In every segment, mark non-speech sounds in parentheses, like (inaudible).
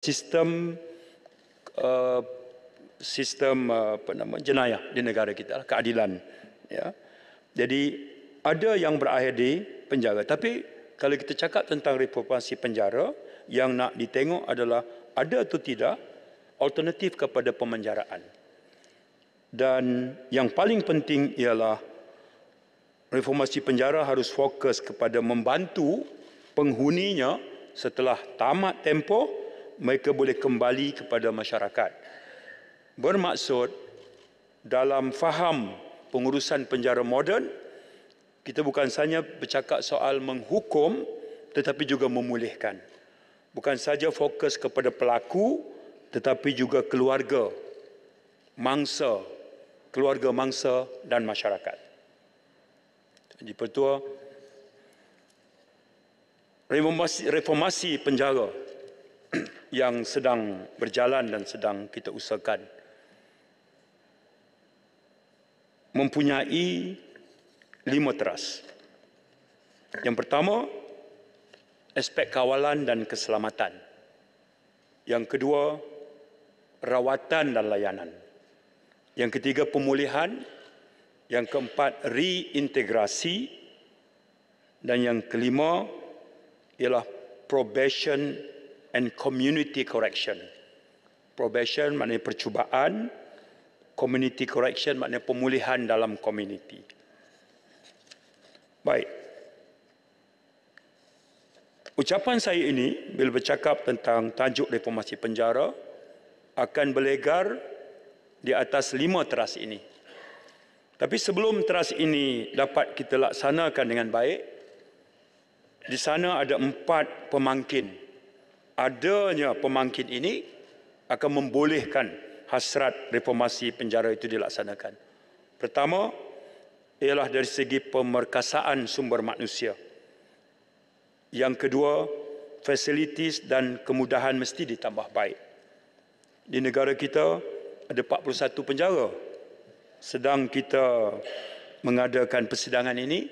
sistem uh, sistem uh, apa nama jenayah di negara kita lah, keadilan ya jadi ada yang berakhir di penjara tapi kalau kita cakap tentang reformasi penjara yang nak ditengok adalah ada atau tidak alternatif kepada pemenjaraan dan yang paling penting ialah reformasi penjara harus fokus kepada membantu penghuninya setelah tamat tempoh mereka boleh kembali kepada masyarakat. Bermaksud dalam faham pengurusan penjara moden, kita bukan hanya bercakap soal menghukum tetapi juga memulihkan. Bukan saja fokus kepada pelaku tetapi juga keluarga mangsa, keluarga mangsa dan masyarakat. Jadi Pertua, reformasi, reformasi penjara yang sedang berjalan dan sedang kita usahakan mempunyai lima teras. Yang pertama, aspek kawalan dan keselamatan. Yang kedua, rawatan dan layanan. Yang ketiga, pemulihan. Yang keempat, reintegrasi. Dan yang kelima, ialah probation and community correction. Probation maknanya percubaan, community correction maknanya pemulihan dalam community. Baik. Ucapan saya ini bila bercakap tentang tajuk reformasi penjara akan berlegar di atas lima teras ini. Tapi sebelum teras ini dapat kita laksanakan dengan baik, di sana ada empat pemangkin – adanya pemangkin ini akan membolehkan hasrat reformasi penjara itu dilaksanakan. Pertama, ialah dari segi pemerkasaan sumber manusia. Yang kedua, fasilitis dan kemudahan mesti ditambah baik. Di negara kita ada 41 penjara. Sedang kita mengadakan persidangan ini,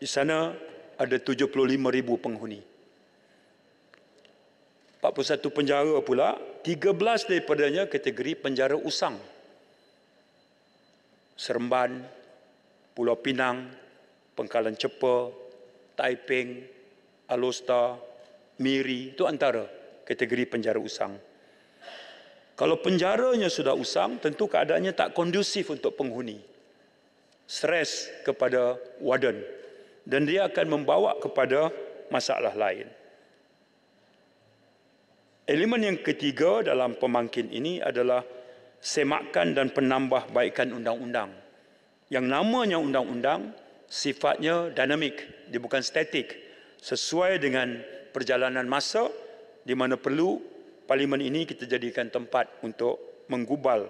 di sana ada 75,000 penghuni. 41 penjara pula, 13 daripadanya kategori penjara usang. Seremban, Pulau Pinang, Pengkalan Cepa, Taiping, Alosta, Miri, itu antara kategori penjara usang. Kalau penjaranya sudah usang, tentu keadaannya tak kondusif untuk penghuni. Stres kepada warden. Dan dia akan membawa kepada masalah lain. Elemen yang ketiga dalam pemangkin ini adalah semakan dan penambahbaikan undang-undang. Yang namanya undang-undang sifatnya dinamik, dia bukan statik. Sesuai dengan perjalanan masa di mana perlu parlimen ini kita jadikan tempat untuk menggubal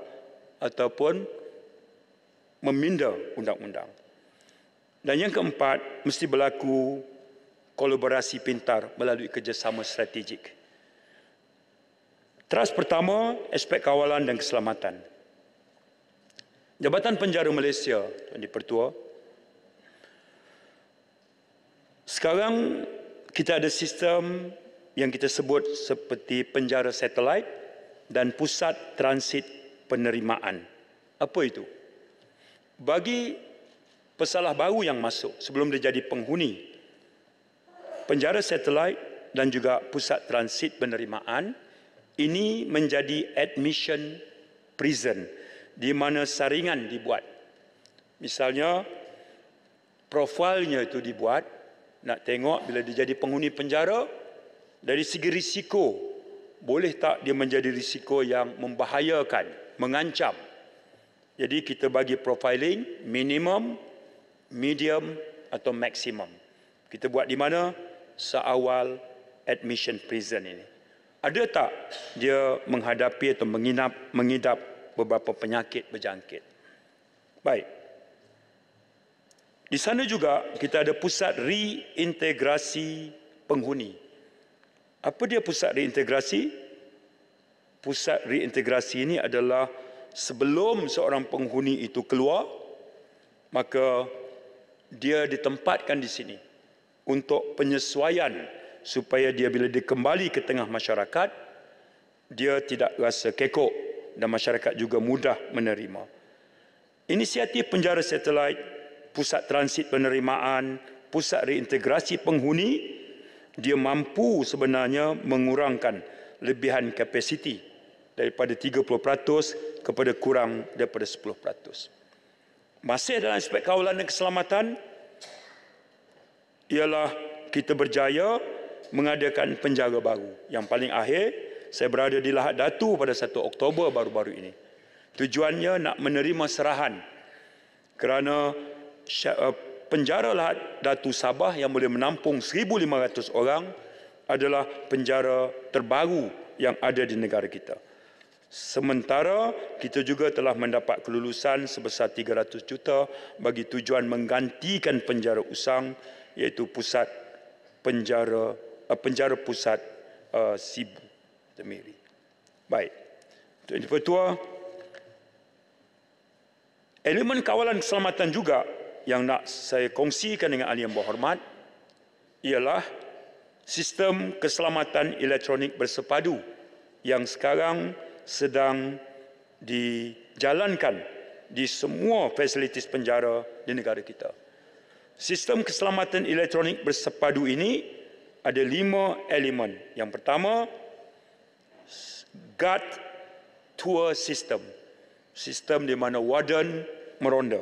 ataupun meminda undang-undang. Dan yang keempat, mesti berlaku kolaborasi pintar melalui kerjasama strategik. Teras pertama, aspek kawalan dan keselamatan. Jabatan Penjara Malaysia, Tuan Dipertua. Sekarang kita ada sistem yang kita sebut seperti penjara satelit dan pusat transit penerimaan. Apa itu? Bagi pesalah baru yang masuk sebelum dia jadi penghuni, penjara satelit dan juga pusat transit penerimaan – ini menjadi admission prison di mana saringan dibuat. Misalnya profilnya itu dibuat nak tengok bila dia jadi penghuni penjara dari segi risiko boleh tak dia menjadi risiko yang membahayakan, mengancam. Jadi kita bagi profiling minimum, medium atau maksimum. Kita buat di mana? Seawal admission prison ini ada tak dia menghadapi atau menginap mengidap beberapa penyakit berjangkit baik di sana juga kita ada pusat reintegrasi penghuni apa dia pusat reintegrasi pusat reintegrasi ini adalah sebelum seorang penghuni itu keluar maka dia ditempatkan di sini untuk penyesuaian supaya dia bila dia kembali ke tengah masyarakat dia tidak rasa kekok dan masyarakat juga mudah menerima. Inisiatif penjara satelit, pusat transit penerimaan, pusat reintegrasi penghuni dia mampu sebenarnya mengurangkan lebihan kapasiti daripada 30% kepada kurang daripada 10%. Masih dalam aspek kawalan dan keselamatan ialah kita berjaya mengadakan penjara baru. Yang paling akhir, saya berada di Lahat Datu pada 1 Oktober baru-baru ini. Tujuannya nak menerima serahan kerana eh, penjara Lahat Datu Sabah yang boleh menampung 1,500 orang adalah penjara terbaru yang ada di negara kita. Sementara kita juga telah mendapat kelulusan sebesar 300 juta bagi tujuan menggantikan penjara usang iaitu pusat penjara uh, penjara pusat uh, Sibu Temeri. Baik. Tuan Yang Pertua, elemen kawalan keselamatan juga yang nak saya kongsikan dengan ahli yang berhormat ialah sistem keselamatan elektronik bersepadu yang sekarang sedang dijalankan di semua fasilitis penjara di negara kita. Sistem keselamatan elektronik bersepadu ini ada lima elemen. Yang pertama, guard tour system. Sistem di mana warden meronda.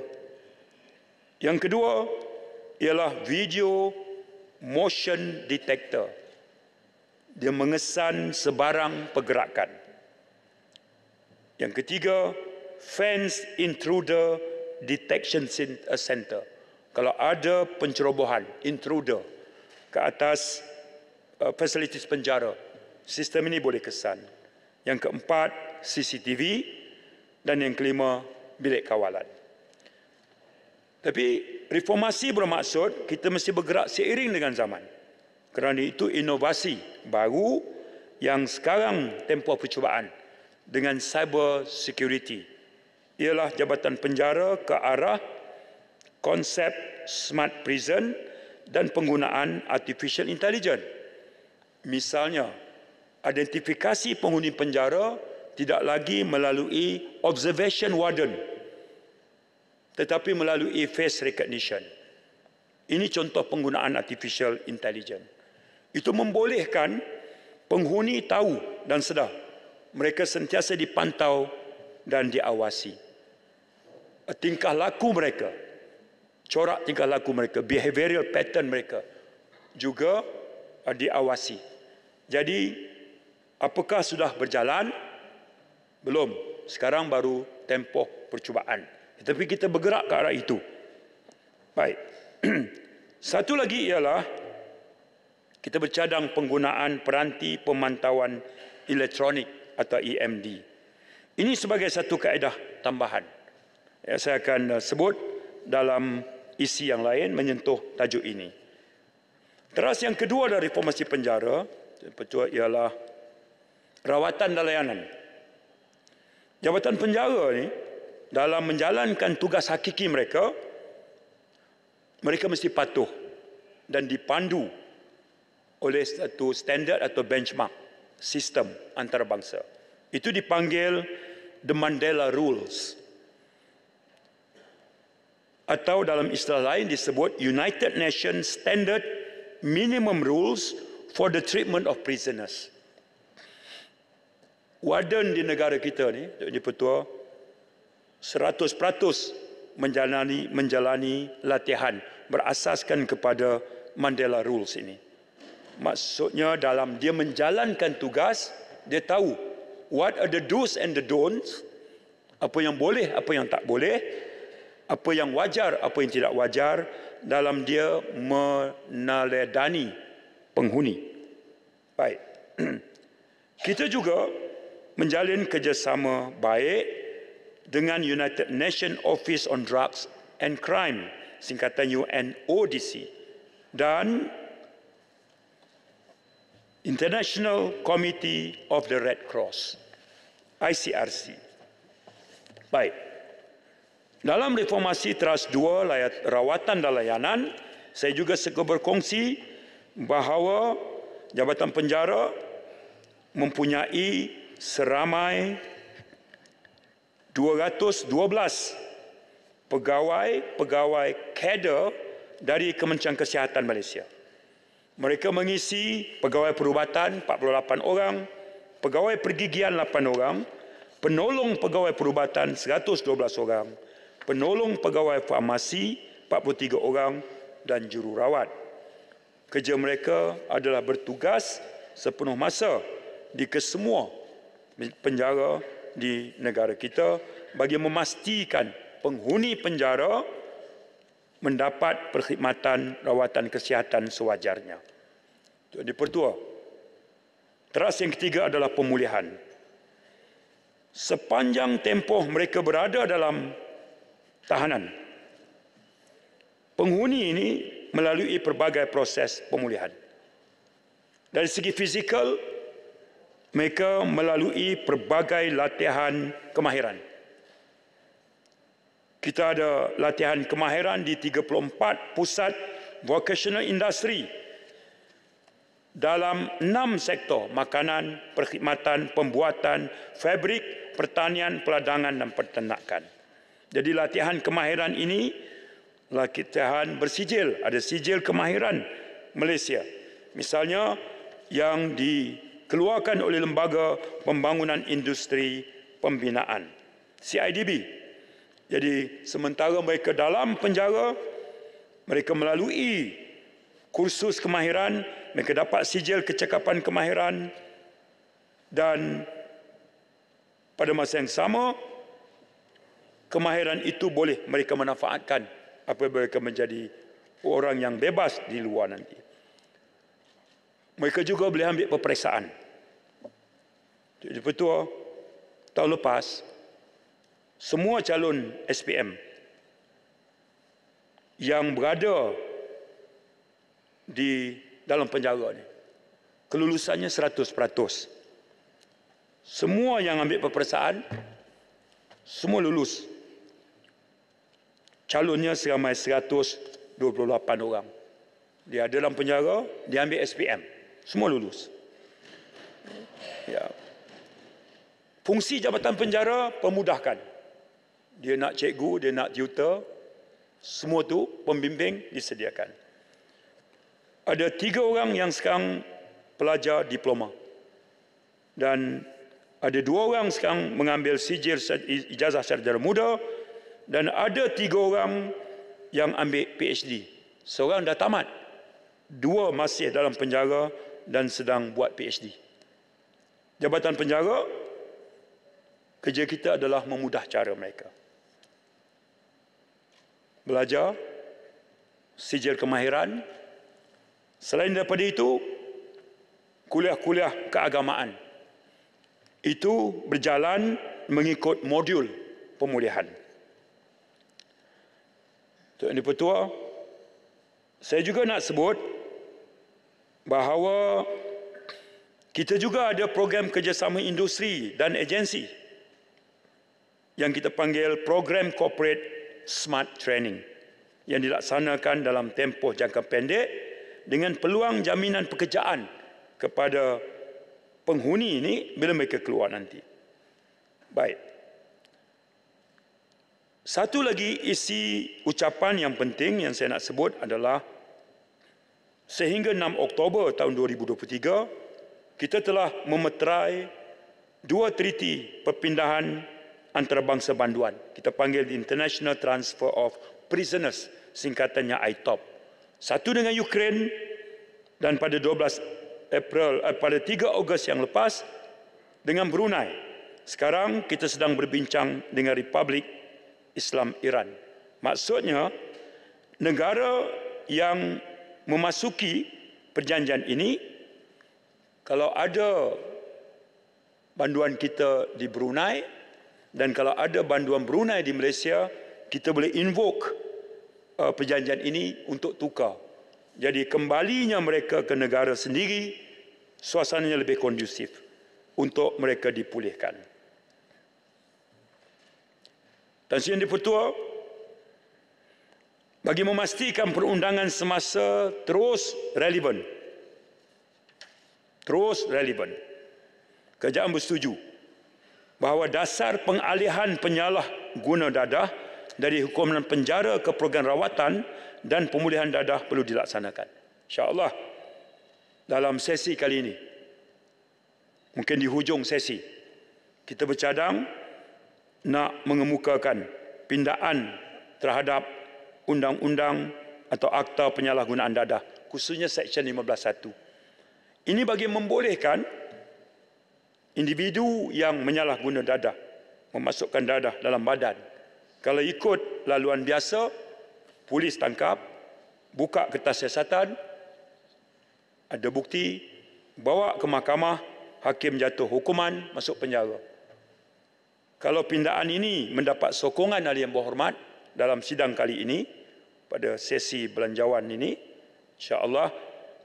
Yang kedua, ialah video motion detector. Dia mengesan sebarang pergerakan. Yang ketiga, fence intruder detection eh, center. Kalau ada pencerobohan, intruder ke atas Eh, fasilitis penjara. Sistem ini boleh kesan. Yang keempat, CCTV dan yang kelima, bilik kawalan. Tapi reformasi bermaksud kita mesti bergerak seiring dengan zaman. Kerana itu inovasi baru yang sekarang tempoh percubaan dengan cyber security ialah jabatan penjara ke arah konsep smart prison dan penggunaan artificial intelligence. Misalnya, identifikasi penghuni penjara tidak lagi melalui observation warden tetapi melalui face recognition. Ini contoh penggunaan artificial intelligence. Itu membolehkan penghuni tahu dan sedar mereka sentiasa dipantau dan diawasi. Tingkah laku mereka, corak tingkah laku mereka, behavioral pattern mereka juga diawasi. Jadi apakah sudah berjalan? Belum. Sekarang baru tempoh percubaan. Tetapi kita bergerak ke arah itu. Baik. (clears throat) Satu lagi ialah kita bercadang penggunaan peranti pemantauan elektronik atau EMD. Ini sebagai satu kaedah tambahan. Ya, saya akan uh, sebut dalam isi yang lain menyentuh tajuk ini. Teras yang kedua dari reformasi penjara pecua ialah rawatan dan layanan. Jabatan penjara ni dalam menjalankan tugas hakiki mereka mereka mesti patuh dan dipandu oleh satu standard atau benchmark sistem antarabangsa. Itu dipanggil the Mandela Rules atau dalam istilah lain disebut United Nations Standard Minimum Rules for the treatment of prisoners. Warden di negara kita ni, di Petua, 100% menjalani menjalani latihan berasaskan kepada Mandela Rules ini. Maksudnya dalam dia menjalankan tugas, dia tahu what are the do's and the don'ts, apa yang boleh, apa yang tak boleh, apa yang wajar, apa yang tidak wajar dalam dia menaledani penghuni. Baik. (clears throat) Kita juga menjalin kerjasama baik dengan United Nations Office on Drugs and Crime, singkatan UNODC, dan International Committee of the Red Cross, ICRC. Baik. Dalam reformasi teras dua rawatan dan layanan, saya juga segera berkongsi bahawa jabatan penjara mempunyai seramai 212 pegawai-pegawai kader dari Kementerian Kesihatan Malaysia. Mereka mengisi pegawai perubatan 48 orang, pegawai pergigian 8 orang, penolong pegawai perubatan 112 orang, penolong pegawai farmasi 43 orang dan jururawat kerja mereka adalah bertugas sepenuh masa di kesemua penjara di negara kita bagi memastikan penghuni penjara mendapat perkhidmatan rawatan kesihatan sewajarnya. Itu di pertua. Teras yang ketiga adalah pemulihan. Sepanjang tempoh mereka berada dalam tahanan, penghuni ini melalui pelbagai proses pemulihan. Dari segi fizikal, mereka melalui pelbagai latihan kemahiran. Kita ada latihan kemahiran di 34 pusat vocational industry dalam enam sektor makanan, perkhidmatan, pembuatan, fabrik, pertanian, peladangan dan peternakan. Jadi latihan kemahiran ini Lakitahan bersijil, ada sijil kemahiran Malaysia. Misalnya yang dikeluarkan oleh Lembaga Pembangunan Industri Pembinaan, CIDB. Jadi sementara mereka dalam penjara, mereka melalui kursus kemahiran, mereka dapat sijil kecakapan kemahiran dan pada masa yang sama kemahiran itu boleh mereka manfaatkan apabila mereka menjadi orang yang bebas di luar nanti. Mereka juga boleh ambil peperiksaan. Jadi petua, tahun lepas, semua calon SPM yang berada di dalam penjara ini, kelulusannya 100%. Semua yang ambil peperiksaan, semua lulus 100% calonnya seramai 128 orang. Dia ada dalam penjara, dia ambil SPM. Semua lulus. Ya. Fungsi jabatan penjara pemudahkan. Dia nak cikgu, dia nak tutor, semua tu pembimbing disediakan. Ada tiga orang yang sekarang pelajar diploma. Dan ada dua orang sekarang mengambil sijil ijazah sarjana muda, dan ada tiga orang yang ambil PhD. Seorang dah tamat, dua masih dalam penjara dan sedang buat PhD. Jabatan penjara, kerja kita adalah memudah cara mereka. Belajar, sijil kemahiran. Selain daripada itu, kuliah-kuliah keagamaan. Itu berjalan mengikut modul pemulihan. Tuan Di Petua, saya juga nak sebut bahawa kita juga ada program kerjasama industri dan agensi yang kita panggil program corporate smart training yang dilaksanakan dalam tempoh jangka pendek dengan peluang jaminan pekerjaan kepada penghuni ini bila mereka keluar nanti. Baik. Satu lagi isi ucapan yang penting yang saya nak sebut adalah sehingga 6 Oktober tahun 2023 kita telah memeterai dua treaty perpindahan antarabangsa banduan. Kita panggil International Transfer of Prisoners singkatannya ITOP. Satu dengan Ukraine dan pada 12 April eh, pada 3 Ogos yang lepas dengan Brunei. Sekarang kita sedang berbincang dengan Republik Islam Iran. Maksudnya negara yang memasuki perjanjian ini kalau ada banduan kita di Brunei dan kalau ada banduan Brunei di Malaysia kita boleh invoke uh, perjanjian ini untuk tukar. Jadi kembalinya mereka ke negara sendiri suasananya lebih kondusif untuk mereka dipulihkan. Dan Sri Yang Dipertua, bagi memastikan perundangan semasa terus relevan. Terus relevan. Kerajaan bersetuju bahawa dasar pengalihan penyalah guna dadah dari hukuman penjara ke program rawatan dan pemulihan dadah perlu dilaksanakan. InsyaAllah dalam sesi kali ini, mungkin di hujung sesi, kita bercadang nak mengemukakan pindaan terhadap undang-undang atau akta penyalahgunaan dadah khususnya seksyen 15.1 ini bagi membolehkan individu yang menyalahguna dadah memasukkan dadah dalam badan kalau ikut laluan biasa polis tangkap buka kertas siasatan ada bukti bawa ke mahkamah hakim jatuh hukuman masuk penjara kalau pindaan ini mendapat sokongan Ahli yang berhormat dalam sidang kali ini pada sesi belanjawan ini insya-Allah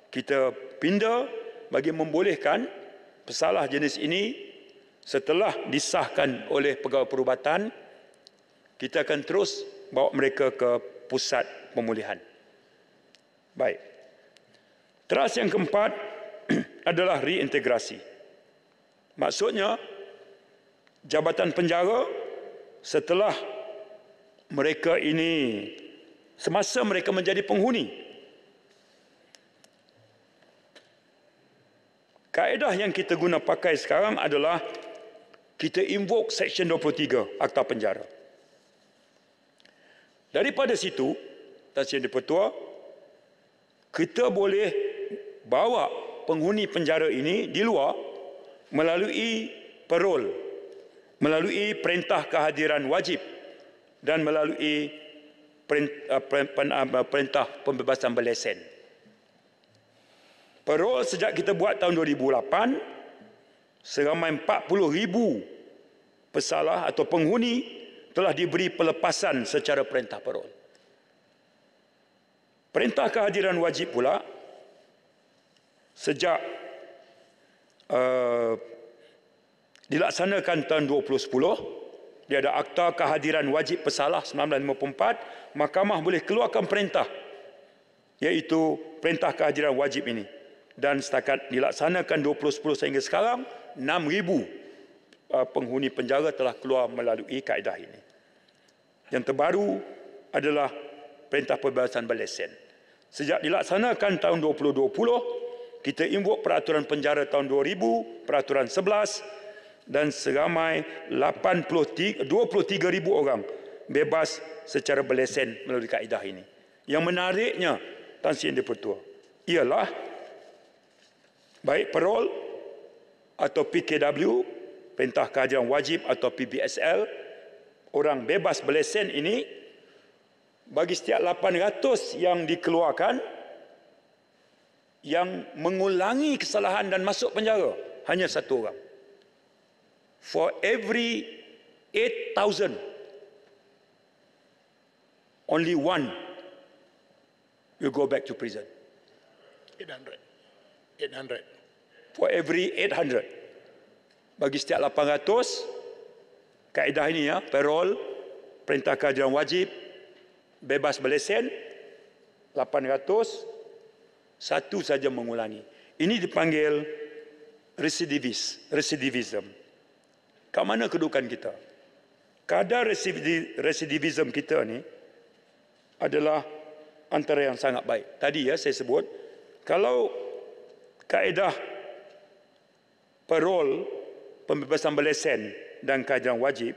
kita pindah bagi membolehkan pesalah jenis ini setelah disahkan oleh pegawai perubatan kita akan terus bawa mereka ke pusat pemulihan. Baik. Teras yang keempat (clears throat) adalah reintegrasi. Maksudnya jabatan penjara setelah mereka ini semasa mereka menjadi penghuni kaedah yang kita guna pakai sekarang adalah kita invoke section 23 akta penjara daripada situ Tan Sri Di Pertua kita boleh bawa penghuni penjara ini di luar melalui parole melalui perintah kehadiran wajib dan melalui ah, ah, ah, perintah pembebasan berlesen. Perol sejak kita buat tahun 2008, seramai 40 ribu pesalah atau penghuni telah diberi pelepasan secara perintah perol. Perintah kehadiran wajib pula sejak uh, dilaksanakan tahun 2010 dia ada akta kehadiran wajib pesalah 1954 mahkamah boleh keluarkan perintah iaitu perintah kehadiran wajib ini dan setakat dilaksanakan 2010 sehingga sekarang 6000 uh, penghuni penjara telah keluar melalui kaedah ini yang terbaru adalah perintah pembebasan berlesen sejak dilaksanakan tahun 2020 kita invok peraturan penjara tahun 2000 peraturan dan seramai 83 ribu orang bebas secara berlesen melalui kaedah ini. Yang menariknya, Tan Sien Dipertua, ialah baik perol atau PKW, Pentah Kehadiran Wajib atau PBSL, orang bebas berlesen ini, bagi setiap 800 yang dikeluarkan, yang mengulangi kesalahan dan masuk penjara, hanya satu orang for every 8,000, only one will go back to prison. 800. 800. For every 800. Bagi setiap 800, kaedah ini ya, parole, perintah kehadiran wajib, bebas berlesen, 800, satu saja mengulangi. Ini dipanggil residivis, residivism. Kat mana kedudukan kita? Kadar residivism kita ni adalah antara yang sangat baik. Tadi ya saya sebut kalau kaedah parol pembebasan berlesen dan kajian wajib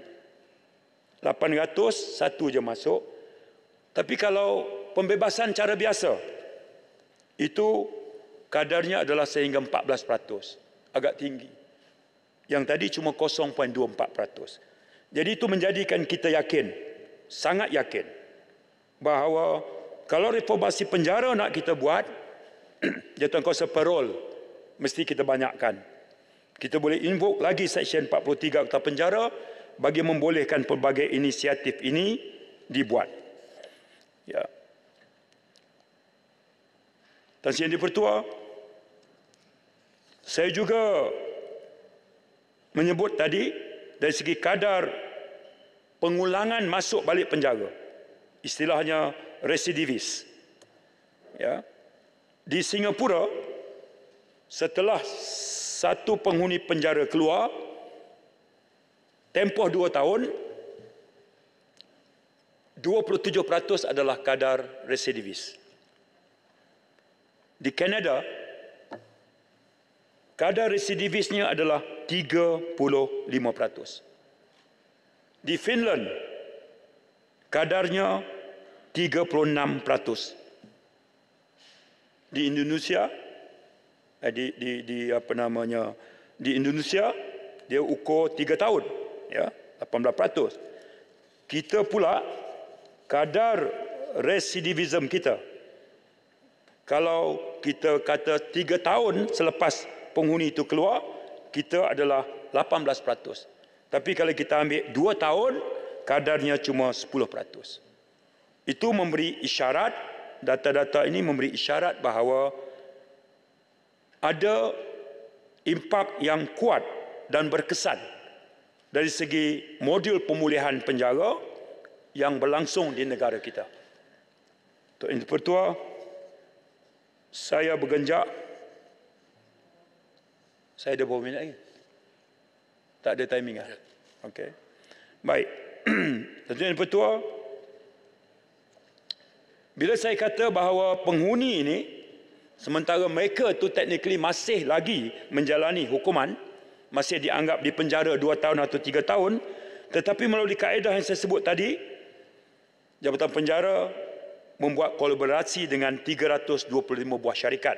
800 satu je masuk tapi kalau pembebasan cara biasa itu kadarnya adalah sehingga 14% agak tinggi yang tadi cuma 0.24%. Jadi itu menjadikan kita yakin, sangat yakin bahawa kalau reformasi penjara nak kita buat, (clears throat) dia tuan kuasa parol mesti kita banyakkan. Kita boleh invoke lagi Seksyen 43 Kota Penjara bagi membolehkan pelbagai inisiatif ini dibuat. Ya. Tansi yang dipertua, saya juga menyebut tadi dari segi kadar pengulangan masuk balik penjara istilahnya residivis ya di Singapura setelah satu penghuni penjara keluar tempoh dua tahun 27% adalah kadar residivis di Kanada kadar residivisnya adalah 35%. Di Finland, kadarnya 36%. Di Indonesia, eh, di, di, di apa namanya, di Indonesia, dia ukur 3 tahun, ya, 18%. Kita pula, kadar residivism kita, kalau kita kata 3 tahun selepas penghuni itu keluar, kita adalah 18%. Tapi kalau kita ambil 2 tahun, kadarnya cuma 10%. Itu memberi isyarat, data-data ini memberi isyarat bahawa ada impak yang kuat dan berkesan dari segi modul pemulihan penjara yang berlangsung di negara kita. Tuan Pertua, saya bergenjak saya ada berapa minit lagi? Tak ada timing lah. Ya. Okay. Baik. (clears throat) Tentu yang pertua. Bila saya kata bahawa penghuni ini. Sementara mereka tu technically masih lagi menjalani hukuman. Masih dianggap di penjara 2 tahun atau 3 tahun. Tetapi melalui kaedah yang saya sebut tadi. Jabatan penjara membuat kolaborasi dengan 325 buah syarikat.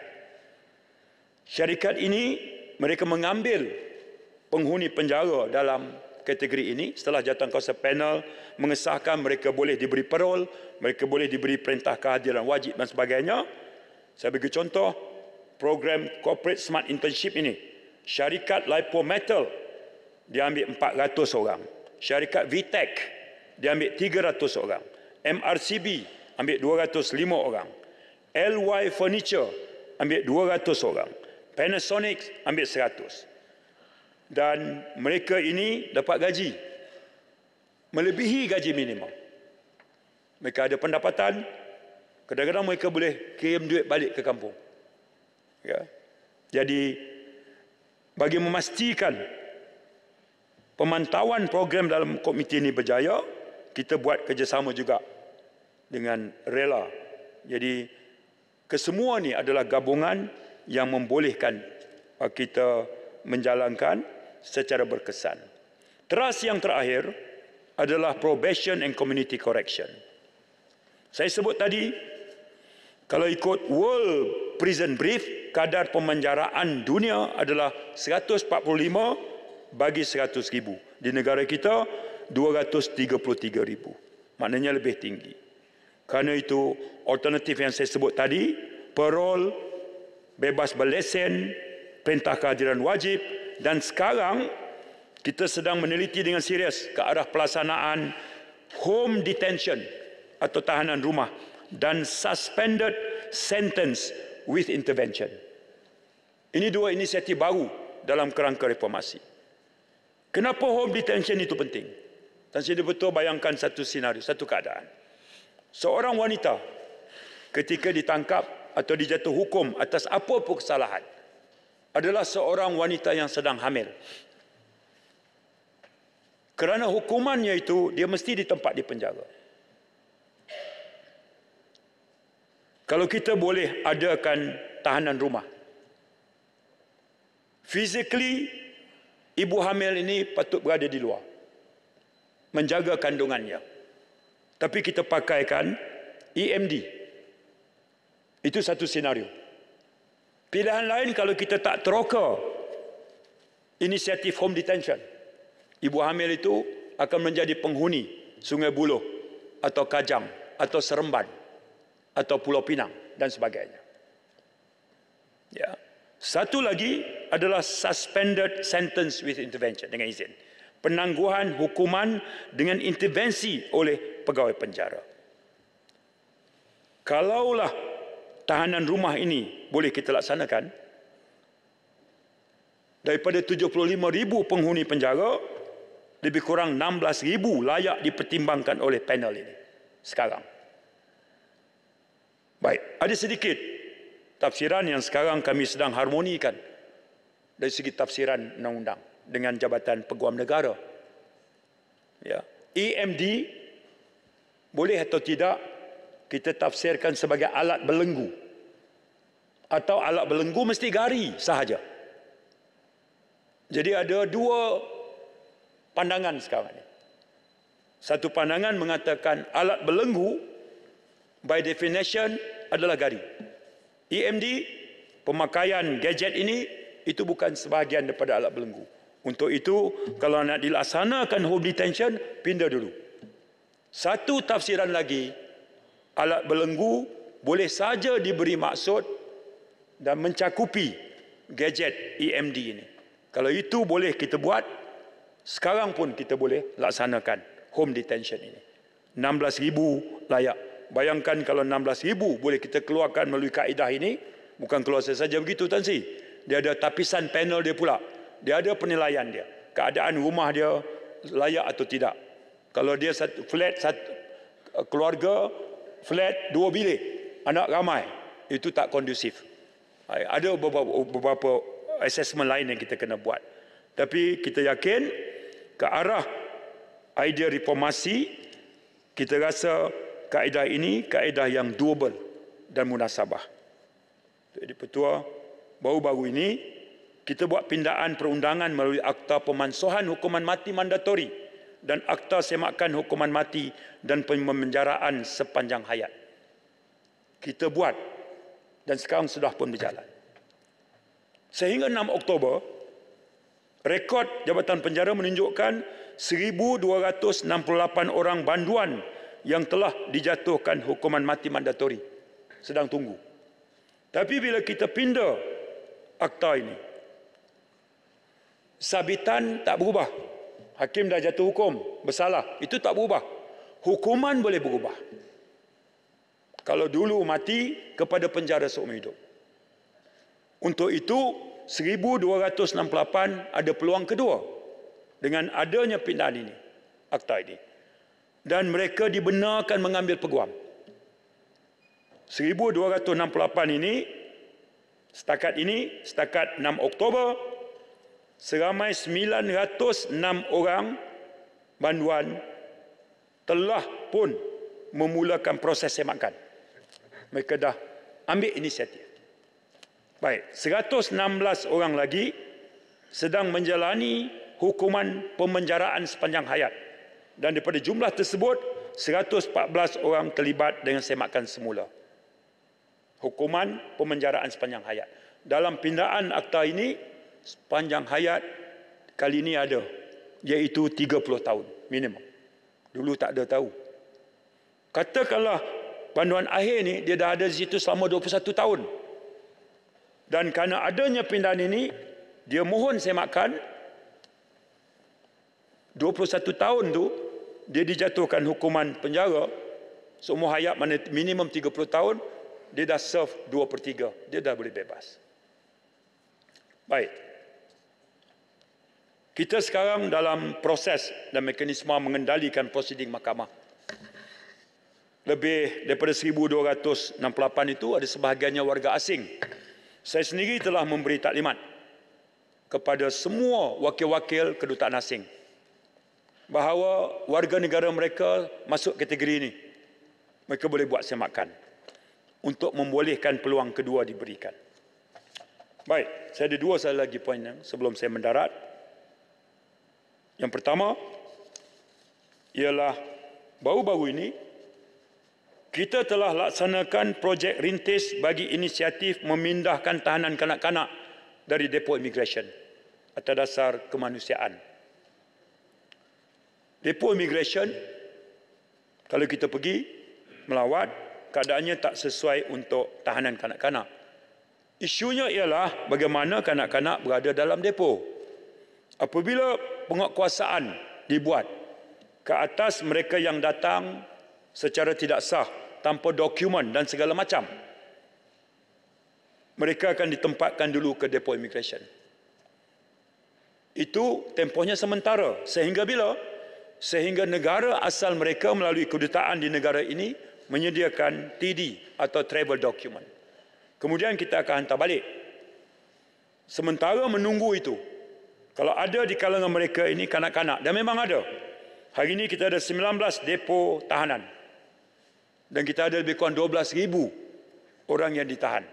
Syarikat ini mereka mengambil penghuni penjara dalam kategori ini setelah jatuh kuasa panel mengesahkan mereka boleh diberi perol, mereka boleh diberi perintah kehadiran wajib dan sebagainya. Saya bagi contoh program corporate smart internship ini. Syarikat Lipo Metal dia ambil 400 orang. Syarikat Vitech dia ambil 300 orang. MRCB ambil 205 orang. LY Furniture ambil 200 orang. Panasonic ambil 100. Dan mereka ini dapat gaji. Melebihi gaji minimum. Mereka ada pendapatan. Kadang-kadang mereka boleh kirim duit balik ke kampung. Ya. Jadi bagi memastikan pemantauan program dalam komiti ini berjaya, kita buat kerjasama juga dengan Rela. Jadi kesemua ni adalah gabungan yang membolehkan ah, kita menjalankan secara berkesan. Teras yang terakhir adalah probation and community correction. Saya sebut tadi kalau ikut World Prison Brief kadar pemenjaraan dunia adalah 145 bagi 100 ribu. Di negara kita 233 ribu. Maknanya lebih tinggi. Karena itu alternatif yang saya sebut tadi parole bebas berlesen, perintah kehadiran wajib dan sekarang kita sedang meneliti dengan serius ke arah pelaksanaan home detention atau tahanan rumah dan suspended sentence with intervention. Ini dua inisiatif baru dalam kerangka reformasi. Kenapa home detention itu penting? Dan saya betul bayangkan satu senario, satu keadaan. Seorang wanita ketika ditangkap atau dijatuh hukum atas apa pun kesalahan adalah seorang wanita yang sedang hamil. Kerana hukumannya itu dia mesti di tempat di penjara. Kalau kita boleh adakan tahanan rumah. Physically ibu hamil ini patut berada di luar menjaga kandungannya. Tapi kita pakaikan EMD, itu satu senario. Pilihan lain kalau kita tak teroka inisiatif home detention. Ibu hamil itu akan menjadi penghuni Sungai Buloh atau Kajang atau Seremban atau Pulau Pinang dan sebagainya. Ya. Satu lagi adalah suspended sentence with intervention dengan izin. Penangguhan hukuman dengan intervensi oleh pegawai penjara. Kalaulah tahanan rumah ini boleh kita laksanakan daripada 75,000 penghuni penjara lebih kurang 16,000 layak dipertimbangkan oleh panel ini sekarang baik, ada sedikit tafsiran yang sekarang kami sedang harmonikan dari segi tafsiran undang-undang dengan Jabatan Peguam Negara ya. EMD boleh atau tidak kita tafsirkan sebagai alat belenggu atau alat belenggu mesti gari sahaja jadi ada dua pandangan sekarang ini satu pandangan mengatakan alat belenggu by definition adalah gari EMD pemakaian gadget ini itu bukan sebahagian daripada alat belenggu untuk itu kalau nak dilaksanakan home detention pindah dulu satu tafsiran lagi alat belenggu boleh saja diberi maksud dan mencakupi gadget EMD ini. Kalau itu boleh kita buat, sekarang pun kita boleh laksanakan home detention ini. 16 ribu layak. Bayangkan kalau 16 ribu boleh kita keluarkan melalui kaedah ini, bukan keluar saja begitu Tan Sri. Dia ada tapisan panel dia pula. Dia ada penilaian dia. Keadaan rumah dia layak atau tidak. Kalau dia flat, satu keluarga, flat dua bilik anak ramai itu tak kondusif ada beberapa, beberapa assessment lain yang kita kena buat tapi kita yakin ke arah idea reformasi kita rasa kaedah ini kaedah yang doable dan munasabah jadi petua baru-baru ini kita buat pindaan perundangan melalui akta pemansuhan hukuman mati mandatori dan akta semakan hukuman mati dan pemenjaraan sepanjang hayat. Kita buat dan sekarang sudah pun berjalan. Sehingga 6 Oktober, rekod Jabatan Penjara menunjukkan 1,268 orang banduan yang telah dijatuhkan hukuman mati mandatori sedang tunggu. Tapi bila kita pindah akta ini, sabitan tak berubah. Hakim dah jatuh hukum bersalah. Itu tak berubah. Hukuman boleh berubah. Kalau dulu mati kepada penjara seumur hidup. Untuk itu 1268 ada peluang kedua dengan adanya pindahan ini akta ini dan mereka dibenarkan mengambil peguam 1268 ini setakat ini setakat 6 Oktober seramai 906 orang banduan telah pun memulakan proses semakan. Mereka dah ambil inisiatif. Baik, 116 orang lagi sedang menjalani hukuman pemenjaraan sepanjang hayat. Dan daripada jumlah tersebut, 114 orang terlibat dengan semakan semula. Hukuman pemenjaraan sepanjang hayat. Dalam pindaan akta ini, sepanjang hayat kali ini ada iaitu 30 tahun minimum dulu tak ada tahu katakanlah panduan akhir ni dia dah ada di situ selama 21 tahun dan kerana adanya pindahan ini dia mohon semakan 21 tahun tu dia dijatuhkan hukuman penjara semua hayat mana minimum 30 tahun dia dah serve 2 per 3 dia dah boleh bebas baik kita sekarang dalam proses dan mekanisme mengendalikan prosiding mahkamah. Lebih daripada 1268 itu ada sebahagiannya warga asing. Saya sendiri telah memberi taklimat kepada semua wakil-wakil kedutaan asing bahawa warga negara mereka masuk kategori ini. Mereka boleh buat semakan untuk membolehkan peluang kedua diberikan. Baik, saya ada dua soalan lagi poin yang sebelum saya mendarat. Yang pertama ialah baru-baru ini kita telah laksanakan projek rintis bagi inisiatif memindahkan tahanan kanak-kanak dari depo imigresen atas dasar kemanusiaan. Depo imigresen kalau kita pergi melawat keadaannya tak sesuai untuk tahanan kanak-kanak. Isunya ialah bagaimana kanak-kanak berada dalam depo. Apabila penguatkuasaan dibuat ke atas mereka yang datang secara tidak sah tanpa dokumen dan segala macam mereka akan ditempatkan dulu ke depo immigration itu tempohnya sementara sehingga bila sehingga negara asal mereka melalui kedutaan di negara ini menyediakan TD atau travel document kemudian kita akan hantar balik sementara menunggu itu kalau ada di kalangan mereka ini kanak-kanak dan memang ada. Hari ini kita ada 19 depo tahanan. Dan kita ada lebih kurang ribu orang yang ditahan.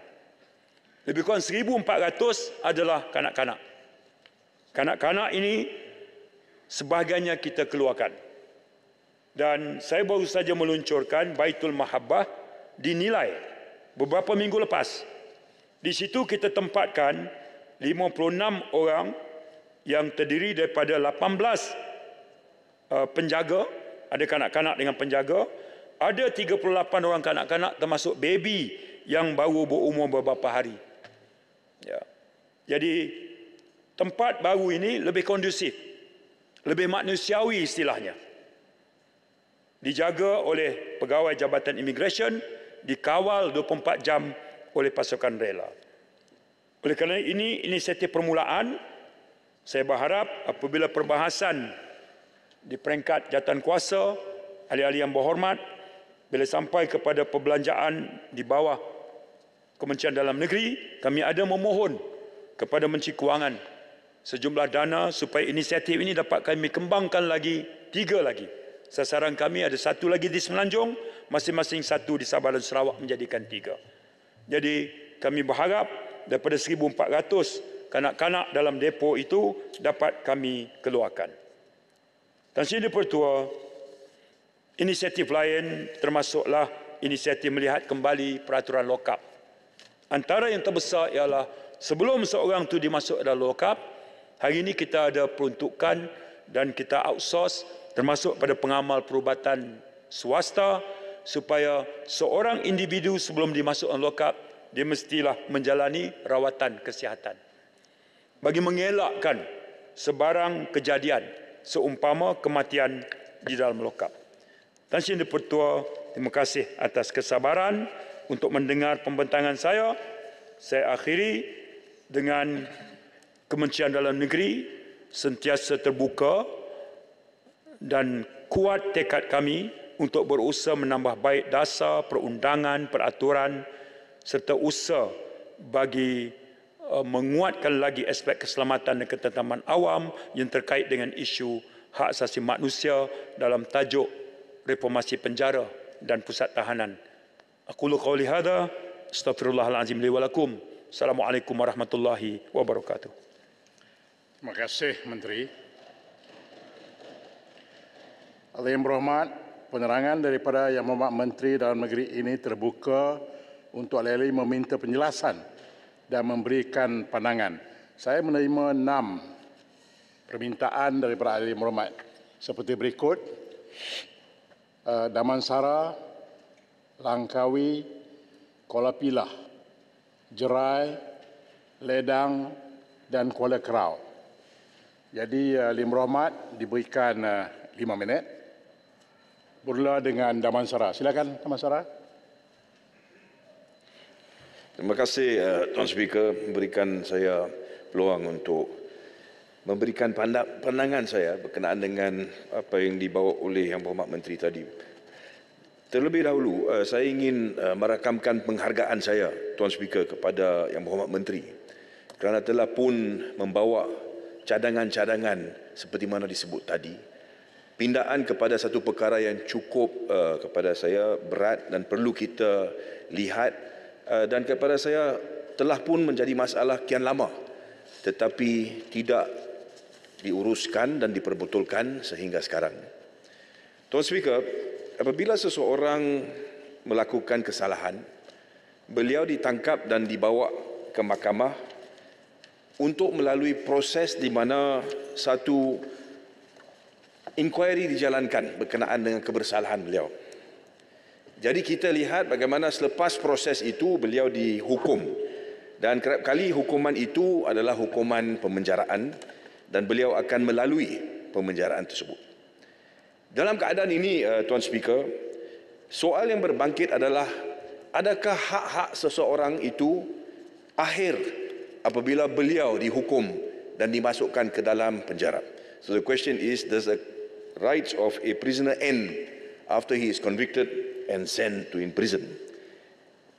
Lebih kurang 1,400 adalah kanak-kanak. Kanak-kanak ini sebahagiannya kita keluarkan. Dan saya baru saja meluncurkan Baitul Mahabbah dinilai beberapa minggu lepas. Di situ kita tempatkan 56 orang yang terdiri daripada 18 uh, penjaga, ada kanak-kanak dengan penjaga, ada 38 orang kanak-kanak termasuk baby yang baru berumur beberapa hari. Ya. Jadi tempat baru ini lebih kondusif, lebih manusiawi istilahnya. Dijaga oleh pegawai Jabatan Immigration, dikawal 24 jam oleh pasukan rela. Oleh kerana ini inisiatif permulaan saya berharap apabila perbahasan di peringkat jatuhan kuasa, ahli-ahli yang berhormat, bila sampai kepada perbelanjaan di bawah Kementerian Dalam Negeri, kami ada memohon kepada Menteri Kewangan sejumlah dana supaya inisiatif ini dapat kami kembangkan lagi, tiga lagi. Sasaran kami ada satu lagi di Semenanjung, masing-masing satu di Sabah dan Sarawak menjadikan tiga. Jadi kami berharap daripada 1,400 kanak-kanak dalam depo itu dapat kami keluarkan. Dan sini pertua, inisiatif lain termasuklah inisiatif melihat kembali peraturan lokap. Antara yang terbesar ialah sebelum seorang itu dimasuk dalam lokap, hari ini kita ada peruntukan dan kita outsource termasuk pada pengamal perubatan swasta supaya seorang individu sebelum dimasukkan lokap dia mestilah menjalani rawatan kesihatan bagi mengelakkan sebarang kejadian seumpama kematian di dalam lokap. Tan Sri Pertua, terima kasih atas kesabaran untuk mendengar pembentangan saya. Saya akhiri dengan Kementerian Dalam Negeri sentiasa terbuka dan kuat tekad kami untuk berusaha menambah baik dasar perundangan, peraturan serta usaha bagi Uh, menguatkan lagi aspek keselamatan dan ketentaman awam yang terkait dengan isu hak asasi manusia dalam tajuk reformasi penjara dan pusat tahanan. Aku lu qawli hadha, astagfirullahalazim li walakum. Assalamualaikum warahmatullahi wabarakatuh. Terima kasih Menteri. Alim Rahmat, penerangan daripada Yang Mohd Menteri dalam negeri ini terbuka untuk Alim meminta penjelasan dan memberikan pandangan. Saya menerima enam permintaan daripada ahli merumat seperti berikut. Eh, Damansara, Langkawi, Kuala Pilah, Jerai, Ledang dan Kuala Kerau. Jadi eh, Lim Rahmat diberikan eh, lima minit. Bermula dengan Damansara. Silakan Damansara. Terima kasih uh, Tuan Speaker memberikan saya peluang untuk memberikan pandangan saya berkenaan dengan apa yang dibawa oleh Yang Berhormat Menteri tadi. Terlebih dahulu uh, saya ingin uh, merakamkan penghargaan saya Tuan Speaker kepada Yang Berhormat Menteri kerana telah pun membawa cadangan-cadangan seperti mana disebut tadi pindaan kepada satu perkara yang cukup uh, kepada saya berat dan perlu kita lihat Eh, dan kepada saya telah pun menjadi masalah kian lama tetapi tidak diuruskan dan diperbetulkan sehingga sekarang. Tuan Speaker, apabila seseorang melakukan kesalahan, beliau ditangkap dan dibawa ke mahkamah untuk melalui proses di mana satu inquiry dijalankan berkenaan dengan kebersalahan beliau. Jadi kita lihat bagaimana selepas proses itu beliau dihukum dan kerap kali hukuman itu adalah hukuman pemenjaraan dan beliau akan melalui pemenjaraan tersebut. Dalam keadaan ini eh, tuan speaker, soal yang berbangkit adalah adakah hak-hak seseorang itu akhir apabila beliau dihukum dan dimasukkan ke dalam penjara. So the question is does the rights of a prisoner end after he is convicted and sent to in prison.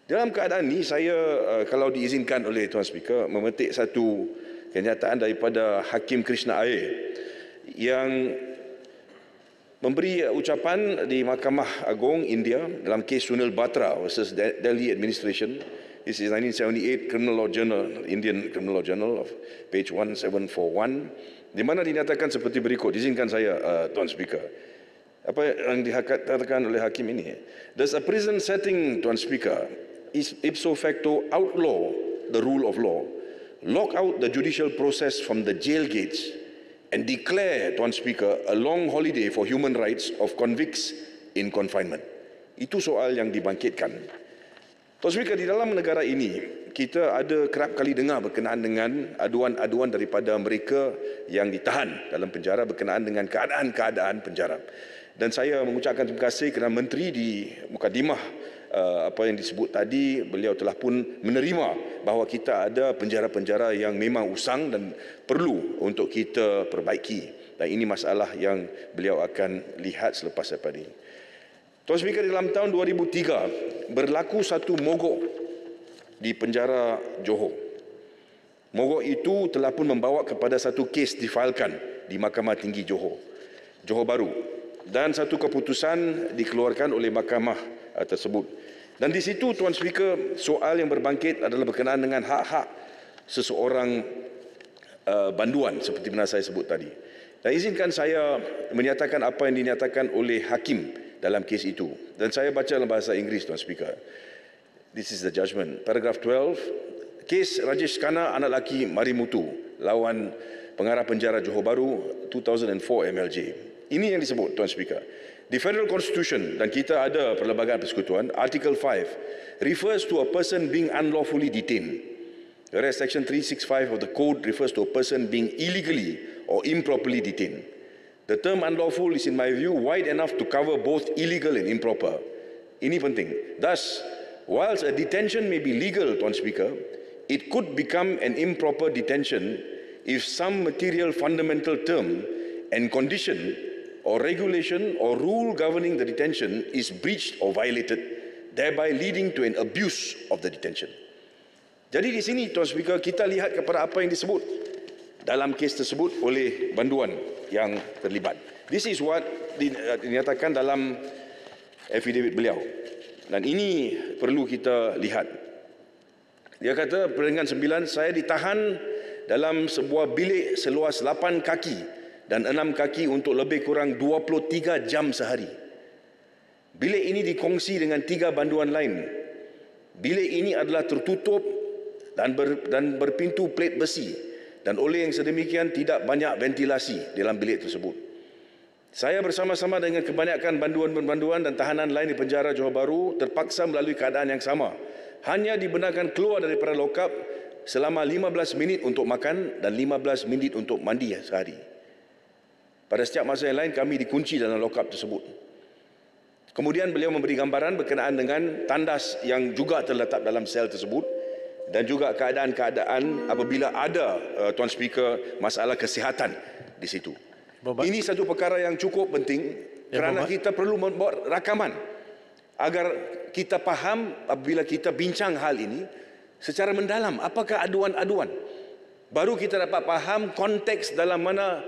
Dalam keadaan ini saya uh, kalau diizinkan oleh Tuan Speaker memetik satu kenyataan daripada Hakim Krishna Air yang memberi ucapan di Mahkamah Agung India dalam kes Sunil Batra versus Delhi Administration this is 1978 Criminal Law Journal Indian Criminal Law Journal of page 1741 di mana dinyatakan seperti berikut izinkan saya uh, Tuan Speaker apa yang dikatakan oleh hakim ini there's a prison setting tuan speaker is ipso facto outlaw the rule of law lock out the judicial process from the jail gates and declare tuan speaker a long holiday for human rights of convicts in confinement itu soal yang dibangkitkan tuan speaker di dalam negara ini kita ada kerap kali dengar berkenaan dengan aduan-aduan daripada mereka yang ditahan dalam penjara berkenaan dengan keadaan-keadaan penjara dan saya mengucapkan terima kasih kerana menteri di mukadimah uh, apa yang disebut tadi beliau telah pun menerima bahawa kita ada penjara-penjara yang memang usang dan perlu untuk kita perbaiki dan ini masalah yang beliau akan lihat selepas daripada ini. Tuan Speaker, dalam tahun 2003 berlaku satu mogok di penjara Johor. Mogok itu telah pun membawa kepada satu kes difailkan di Mahkamah Tinggi Johor. Johor Baru dan satu keputusan dikeluarkan oleh mahkamah eh, tersebut. Dan di situ Tuan Speaker, soal yang berbangkit adalah berkenaan dengan hak-hak seseorang eh, banduan seperti mana saya sebut tadi. Dan izinkan saya menyatakan apa yang dinyatakan oleh hakim dalam kes itu. Dan saya baca dalam bahasa Inggeris Tuan Speaker. This is the judgment. Paragraph 12. Kes Rajesh Kana anak lelaki Marimutu lawan pengarah penjara Johor Bahru 2004 MLJ. Ini yang disebut Tuan Speaker. The Federal Constitution dan kita ada Perlembagaan Persekutuan, Article 5 refers to a person being unlawfully detained. Whereas Section 365 of the Code refers to a person being illegally or improperly detained. The term unlawful is in my view wide enough to cover both illegal and improper. Ini penting. Thus, whilst a detention may be legal, Tuan Speaker, it could become an improper detention if some material fundamental term and condition or regulation or rule governing the detention is breached or violated, thereby leading to an abuse of the detention. Jadi di sini, Tuan Speaker, kita lihat kepada apa yang disebut dalam kes tersebut oleh banduan yang terlibat. This is what eh, dinyatakan dalam affidavit beliau. Dan ini perlu kita lihat. Dia kata, peringkat sembilan, saya ditahan dalam sebuah bilik seluas lapan kaki dan enam kaki untuk lebih kurang 23 jam sehari. Bilik ini dikongsi dengan tiga banduan lain. Bilik ini adalah tertutup dan ber, dan berpintu plate besi dan oleh yang sedemikian tidak banyak ventilasi dalam bilik tersebut. Saya bersama-sama dengan kebanyakan banduan-banduan dan tahanan lain di penjara Johor Bahru terpaksa melalui keadaan yang sama. Hanya dibenarkan keluar daripada lokap selama 15 minit untuk makan dan 15 minit untuk mandi sehari. Pada setiap masa yang lain kami dikunci dalam lokap tersebut. Kemudian beliau memberi gambaran berkenaan dengan tandas yang juga terletak dalam sel tersebut dan juga keadaan-keadaan apabila ada uh, tuan speaker masalah kesihatan di situ. Bapak. Ini satu perkara yang cukup penting ya, kerana Bapak. kita perlu membuat rakaman agar kita faham apabila kita bincang hal ini secara mendalam apakah aduan-aduan baru kita dapat faham konteks dalam mana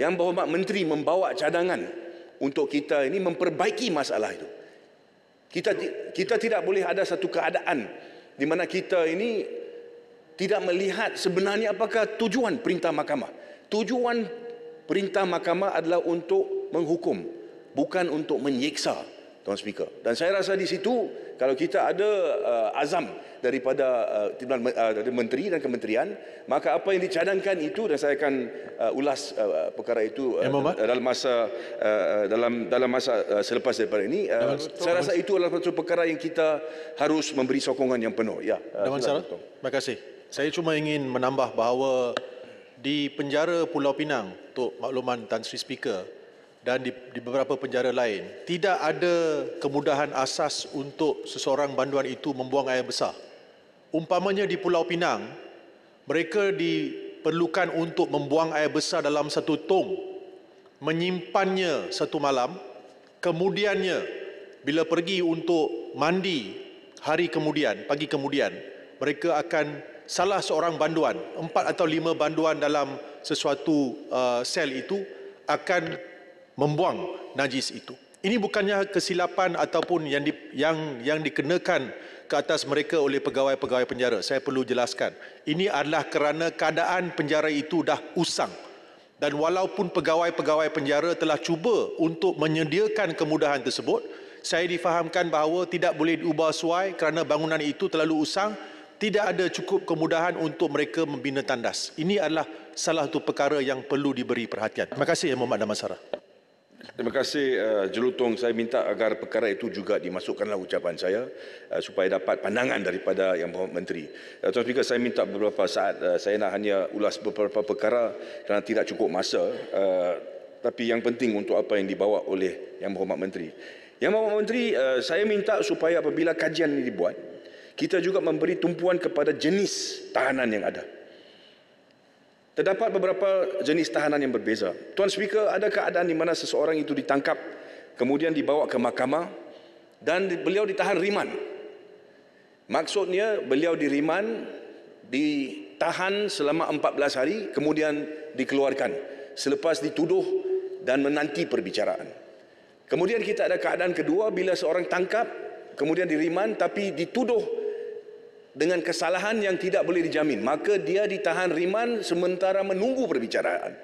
yang berhormat menteri membawa cadangan untuk kita ini memperbaiki masalah itu. Kita kita tidak boleh ada satu keadaan di mana kita ini tidak melihat sebenarnya apakah tujuan perintah mahkamah. Tujuan perintah mahkamah adalah untuk menghukum bukan untuk menyiksa. Tuan Speaker. Dan saya rasa di situ kalau kita ada uh, azam daripada uh, timbalan uh, menteri dan kementerian, maka apa yang dicadangkan itu dan saya akan uh, ulas uh, perkara itu uh, dalam masa uh, uh, dalam dalam masa uh, selepas daripada ini. Uh, saya rasa itu adalah satu perkara yang kita harus memberi sokongan yang penuh. Ya. Uh, Terima kasih. Saya cuma ingin menambah bahawa di penjara Pulau Pinang, untuk makluman Tan Sri Speaker, dan di, di beberapa penjara lain tidak ada kemudahan asas untuk seseorang banduan itu membuang air besar umpamanya di Pulau Pinang mereka diperlukan untuk membuang air besar dalam satu tong menyimpannya satu malam kemudiannya bila pergi untuk mandi hari kemudian pagi kemudian mereka akan salah seorang banduan empat atau lima banduan dalam sesuatu uh, sel itu akan membuang najis itu. Ini bukannya kesilapan ataupun yang di, yang yang dikenakan ke atas mereka oleh pegawai-pegawai penjara. Saya perlu jelaskan. Ini adalah kerana keadaan penjara itu dah usang. Dan walaupun pegawai-pegawai penjara telah cuba untuk menyediakan kemudahan tersebut, saya difahamkan bahawa tidak boleh diubah suai kerana bangunan itu terlalu usang, tidak ada cukup kemudahan untuk mereka membina tandas. Ini adalah salah satu perkara yang perlu diberi perhatian. Terima kasih Yang Mohd Damansara. Terima kasih uh, Jelutong. Saya minta agar perkara itu juga dimasukkanlah ucapan saya uh, supaya dapat pandangan daripada Yang Berhormat Menteri. Uh, Tuan Speaker, saya minta beberapa saat uh, saya nak hanya ulas beberapa perkara kerana tidak cukup masa uh, tapi yang penting untuk apa yang dibawa oleh Yang Berhormat Menteri. Yang Berhormat Menteri, uh, saya minta supaya apabila kajian ini dibuat, kita juga memberi tumpuan kepada jenis tahanan yang ada. Terdapat beberapa jenis tahanan yang berbeza. Tuan Speaker, ada keadaan di mana seseorang itu ditangkap, kemudian dibawa ke mahkamah dan beliau ditahan riman. Maksudnya beliau diriman, ditahan selama 14 hari, kemudian dikeluarkan selepas dituduh dan menanti perbicaraan. Kemudian kita ada keadaan kedua bila seorang tangkap, kemudian diriman tapi dituduh dengan kesalahan yang tidak boleh dijamin maka dia ditahan riman sementara menunggu perbicaraan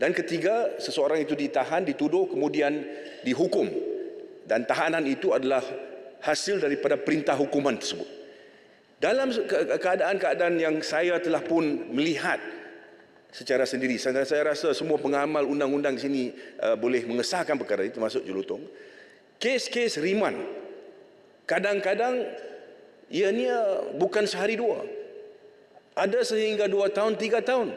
dan ketiga seseorang itu ditahan dituduh kemudian dihukum dan tahanan itu adalah hasil daripada perintah hukuman tersebut dalam keadaan-keadaan yang saya telah pun melihat secara sendiri dan saya rasa semua pengamal undang-undang di sini uh, boleh mengesahkan perkara itu termasuk julutong kes-kes riman kadang-kadang ia ni ah, bukan sehari dua ada sehingga dua tahun, tiga tahun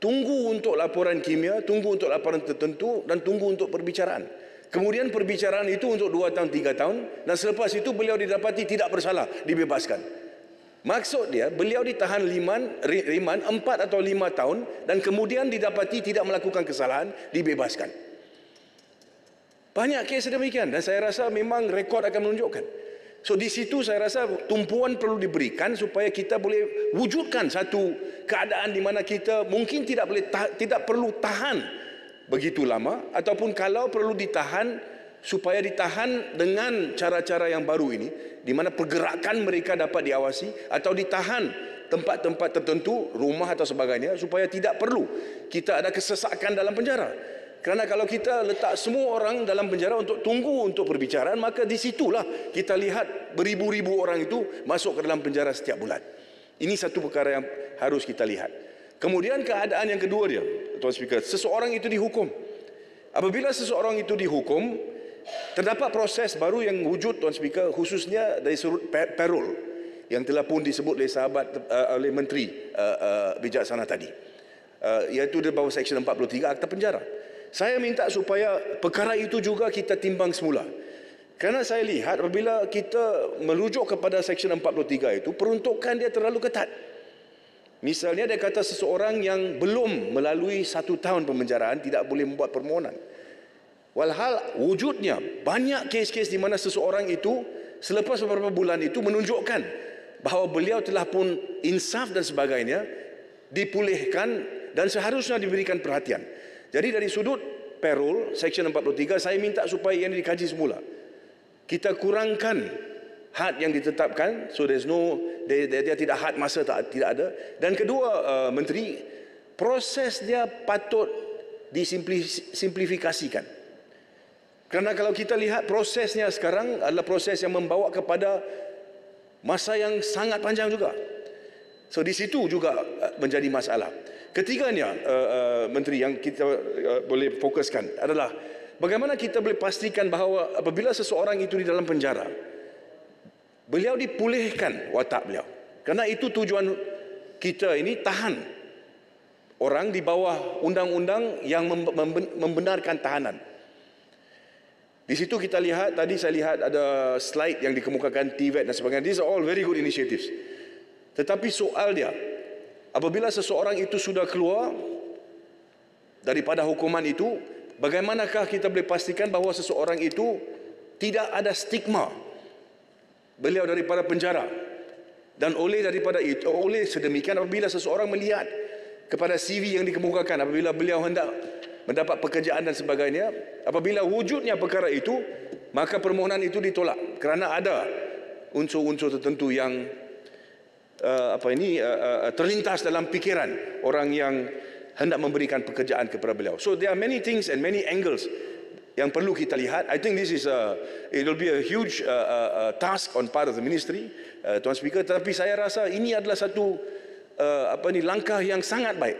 tunggu untuk laporan kimia tunggu untuk laporan tertentu dan tunggu untuk perbicaraan kemudian perbicaraan itu untuk dua tahun, tiga tahun dan selepas itu beliau didapati tidak bersalah dibebaskan maksud dia, beliau ditahan liman, riman empat atau lima tahun dan kemudian didapati tidak melakukan kesalahan dibebaskan banyak kes demikian dan saya rasa memang rekod akan menunjukkan So di situ saya rasa tumpuan perlu diberikan supaya kita boleh wujudkan satu keadaan di mana kita mungkin tidak boleh tidak perlu tahan begitu lama ataupun kalau perlu ditahan supaya ditahan dengan cara-cara yang baru ini di mana pergerakan mereka dapat diawasi atau ditahan tempat-tempat tertentu rumah atau sebagainya supaya tidak perlu kita ada kesesakan dalam penjara kerana kalau kita letak semua orang dalam penjara untuk tunggu untuk perbicaraan, maka di situlah kita lihat beribu-ribu orang itu masuk ke dalam penjara setiap bulan. Ini satu perkara yang harus kita lihat. Kemudian keadaan yang kedua dia, Tuan Speaker, seseorang itu dihukum. Apabila seseorang itu dihukum, terdapat proses baru yang wujud Tuan Speaker, khususnya dari surut perol yang telah pun disebut oleh sahabat uh, oleh menteri uh, uh, bijaksana tadi. Uh, iaitu di bawah seksyen 43 Akta Penjara saya minta supaya perkara itu juga kita timbang semula. karena saya lihat apabila kita merujuk kepada Seksyen 43 itu, peruntukan dia terlalu ketat. Misalnya dia kata seseorang yang belum melalui satu tahun pemenjaraan tidak boleh membuat permohonan. Walhal wujudnya banyak kes-kes di mana seseorang itu selepas beberapa bulan itu menunjukkan bahawa beliau telah pun insaf dan sebagainya dipulihkan dan seharusnya diberikan perhatian. Jadi dari sudut perul section 43 saya minta supaya yang ini dikaji semula. Kita kurangkan had yang ditetapkan so there's no dia tidak had masa tak tidak ada dan kedua uh, menteri proses dia patut disimplifikasikan. Karena kalau kita lihat prosesnya sekarang adalah proses yang membawa kepada masa yang sangat panjang juga. So di situ juga uh, menjadi masalah. Ketiganya, uh, uh, Menteri yang kita uh, boleh fokuskan adalah bagaimana kita boleh pastikan bahawa apabila seseorang itu di dalam penjara, beliau dipulihkan watak beliau. Kerana itu tujuan kita ini tahan orang di bawah undang-undang yang membenarkan tahanan. Di situ kita lihat tadi saya lihat ada slide yang dikemukakan TVET dan sebagainya. These are all very good initiatives. Tetapi soal dia, apabila seseorang itu sudah keluar daripada hukuman itu bagaimanakah kita boleh pastikan bahawa seseorang itu tidak ada stigma beliau daripada penjara dan oleh daripada itu oleh sedemikian apabila seseorang melihat kepada CV yang dikemukakan apabila beliau hendak mendapat pekerjaan dan sebagainya apabila wujudnya perkara itu maka permohonan itu ditolak kerana ada unsur-unsur tertentu yang uh, apa ini uh, uh, terlintas dalam pikiran orang yang hendak memberikan pekerjaan kepada beliau. So there are many things and many angles yang perlu kita lihat. I think this is a it will be a huge uh, uh, task on part of the ministry, uh, Tuan Speaker, tetapi saya rasa ini adalah satu uh, apa ni langkah yang sangat baik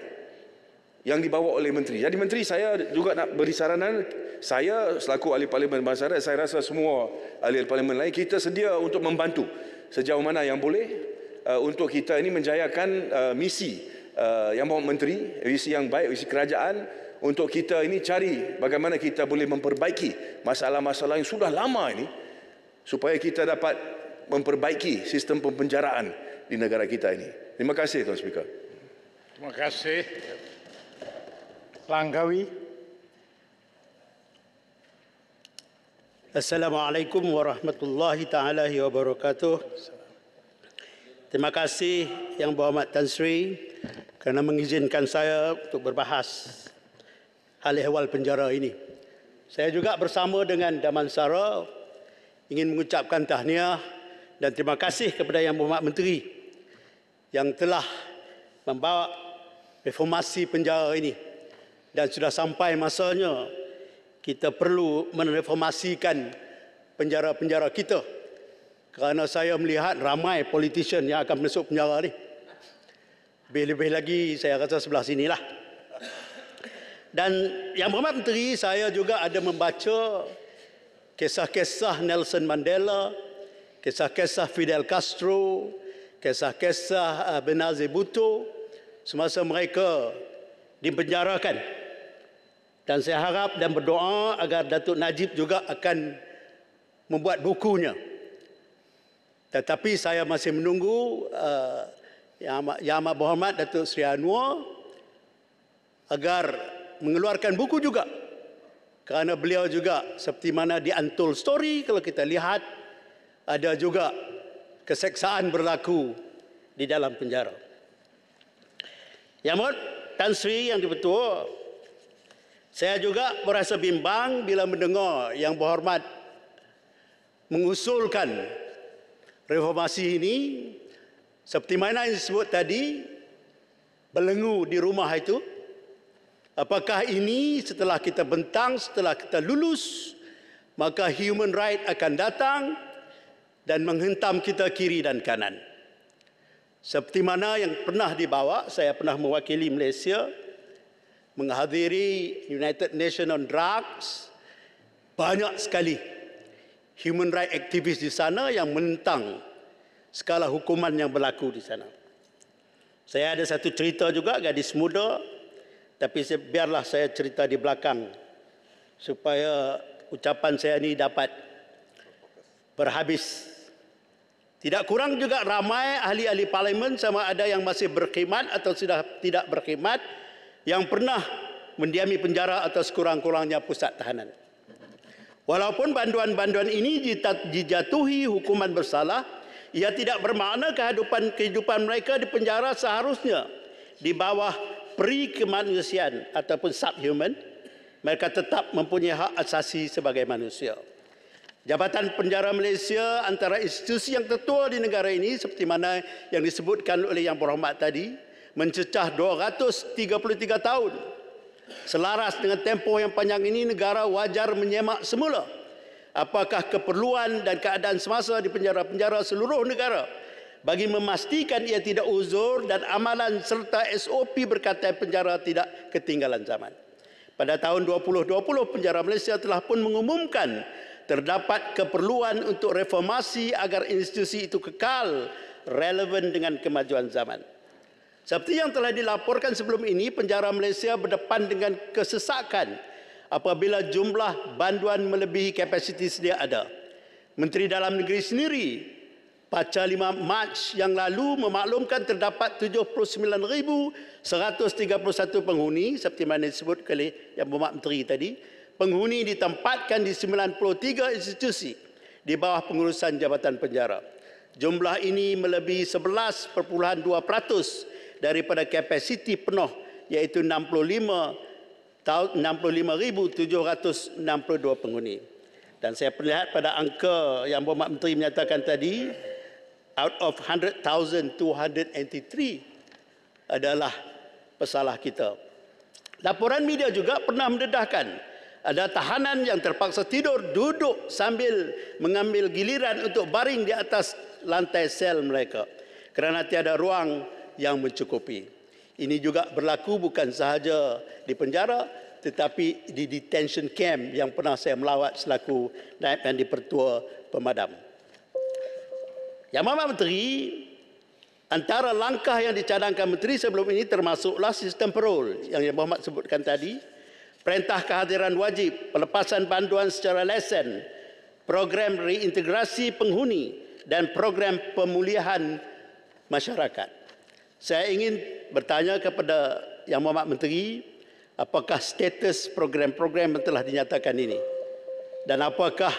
yang dibawa oleh menteri. Jadi menteri saya juga nak beri saranan saya selaku ahli parlimen bangsa saya rasa semua ahli parlimen lain kita sedia untuk membantu sejauh mana yang boleh Uh, untuk kita ini menjayakan uh, misi uh, yang bawa menteri, misi yang baik, misi kerajaan untuk kita ini cari bagaimana kita boleh memperbaiki masalah-masalah yang sudah lama ini supaya kita dapat memperbaiki sistem pempenjaraan di negara kita ini. Terima kasih Tuan Speaker. Terima kasih. Langkawi. Assalamualaikum warahmatullahi taala wabarakatuh. Terima kasih Yang Berhormat Tan Sri kerana mengizinkan saya untuk berbahas hal ehwal penjara ini. Saya juga bersama dengan Damansara ingin mengucapkan tahniah dan terima kasih kepada Yang Berhormat Menteri yang telah membawa reformasi penjara ini dan sudah sampai masanya kita perlu mereformasikan penjara-penjara kita kerana saya melihat ramai politician yang akan masuk penjara ni. Lebih-lebih lagi saya rasa sebelah sini lah. Dan yang berhormat menteri, saya juga ada membaca kisah-kisah Nelson Mandela, kisah-kisah Fidel Castro, kisah-kisah eh, Benazir Bhutto semasa mereka dipenjarakan. Dan saya harap dan berdoa agar Datuk Najib juga akan membuat bukunya tetapi saya masih menunggu uh, yang, amat, yang amat berhormat Datuk Seri Anwar agar mengeluarkan buku juga. Kerana beliau juga seperti mana di Antol Story kalau kita lihat ada juga keseksaan berlaku di dalam penjara. Yang Mohd Tan Sri yang dipertua, saya juga merasa bimbang bila mendengar yang berhormat mengusulkan reformasi ini seperti mana yang disebut tadi belenggu di rumah itu apakah ini setelah kita bentang setelah kita lulus maka human right akan datang dan menghentam kita kiri dan kanan seperti mana yang pernah dibawa saya pernah mewakili Malaysia menghadiri United Nations on Drugs banyak sekali human right activists di sana yang menentang skala hukuman yang berlaku di sana. Saya ada satu cerita juga gadis muda tapi biarlah saya cerita di belakang supaya ucapan saya ini dapat berhabis. Tidak kurang juga ramai ahli-ahli parlimen sama ada yang masih berkhidmat atau sudah tidak berkhidmat yang pernah mendiami penjara atau sekurang-kurangnya pusat tahanan. Walaupun banduan-banduan ini dijatuhi hukuman bersalah, ia tidak bermakna kehidupan kehidupan mereka di penjara seharusnya di bawah peri kemanusiaan ataupun subhuman. Mereka tetap mempunyai hak asasi sebagai manusia. Jabatan Penjara Malaysia antara institusi yang tertua di negara ini seperti mana yang disebutkan oleh Yang Berhormat tadi mencecah 233 tahun Selaras dengan tempoh yang panjang ini negara wajar menyemak semula apakah keperluan dan keadaan semasa di penjara-penjara seluruh negara bagi memastikan ia tidak uzur dan amalan serta SOP berkaitan penjara tidak ketinggalan zaman. Pada tahun 2020 penjara Malaysia telah pun mengumumkan terdapat keperluan untuk reformasi agar institusi itu kekal relevan dengan kemajuan zaman. Seperti yang telah dilaporkan sebelum ini, penjara Malaysia berdepan dengan kesesakan apabila jumlah banduan melebihi kapasiti sedia ada. Menteri Dalam Negeri sendiri pada 5 Mac yang lalu memaklumkan terdapat 79,131 penghuni seperti mana disebut oleh yang bermak menteri tadi penghuni ditempatkan di 93 institusi di bawah pengurusan Jabatan Penjara. Jumlah ini melebihi 11.2% daripada kapasiti penuh iaitu 65,762 penghuni. Dan saya perlihat pada angka yang Bapak Menteri menyatakan tadi, out of 100,283 adalah pesalah kita. Laporan media juga pernah mendedahkan ada tahanan yang terpaksa tidur duduk sambil mengambil giliran untuk baring di atas lantai sel mereka kerana tiada ruang yang mencukupi. Ini juga berlaku bukan sahaja di penjara tetapi di detention camp yang pernah saya melawat selaku naib yang pertua pemadam. Yang Mama Menteri, antara langkah yang dicadangkan Menteri sebelum ini termasuklah sistem parole yang Yang Mohamad sebutkan tadi, perintah kehadiran wajib, pelepasan banduan secara lesen, program reintegrasi penghuni dan program pemulihan masyarakat. Saya ingin bertanya kepada Yang Muhammad Menteri apakah status program-program yang telah dinyatakan ini dan apakah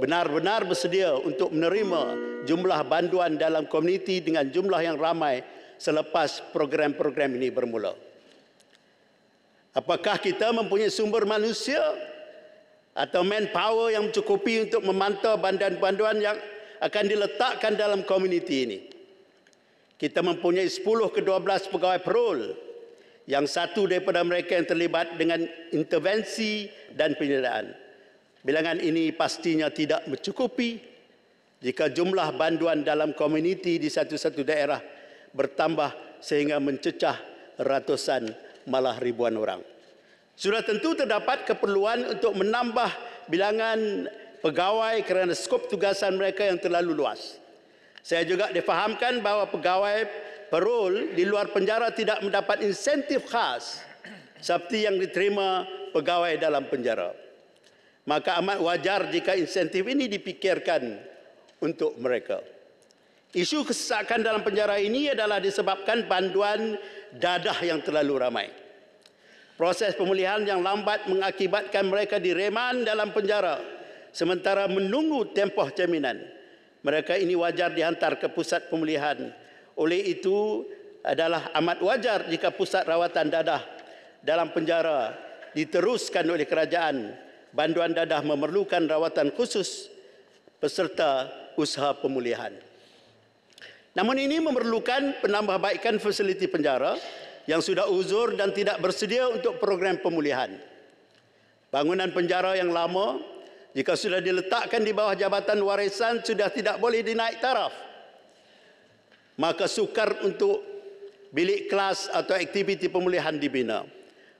benar-benar bersedia untuk menerima jumlah banduan dalam komuniti dengan jumlah yang ramai selepas program-program ini bermula. Apakah kita mempunyai sumber manusia atau manpower yang mencukupi untuk memantau banduan-banduan yang akan diletakkan dalam komuniti ini? kita mempunyai 10 ke 12 pegawai perul yang satu daripada mereka yang terlibat dengan intervensi dan penyelidikan. Bilangan ini pastinya tidak mencukupi jika jumlah banduan dalam komuniti di satu-satu daerah bertambah sehingga mencecah ratusan malah ribuan orang. Sudah tentu terdapat keperluan untuk menambah bilangan pegawai kerana skop tugasan mereka yang terlalu luas. Saya juga difahamkan bahawa pegawai perul di luar penjara tidak mendapat insentif khas seperti yang diterima pegawai dalam penjara. Maka amat wajar jika insentif ini dipikirkan untuk mereka. Isu kesesakan dalam penjara ini adalah disebabkan panduan dadah yang terlalu ramai. Proses pemulihan yang lambat mengakibatkan mereka direman dalam penjara sementara menunggu tempoh jaminan mereka ini wajar dihantar ke pusat pemulihan. Oleh itu adalah amat wajar jika pusat rawatan dadah dalam penjara diteruskan oleh kerajaan. Banduan dadah memerlukan rawatan khusus peserta usaha pemulihan. Namun ini memerlukan penambahbaikan fasiliti penjara yang sudah uzur dan tidak bersedia untuk program pemulihan. Bangunan penjara yang lama jika sudah diletakkan di bawah jabatan warisan sudah tidak boleh dinaik taraf maka sukar untuk bilik kelas atau aktiviti pemulihan dibina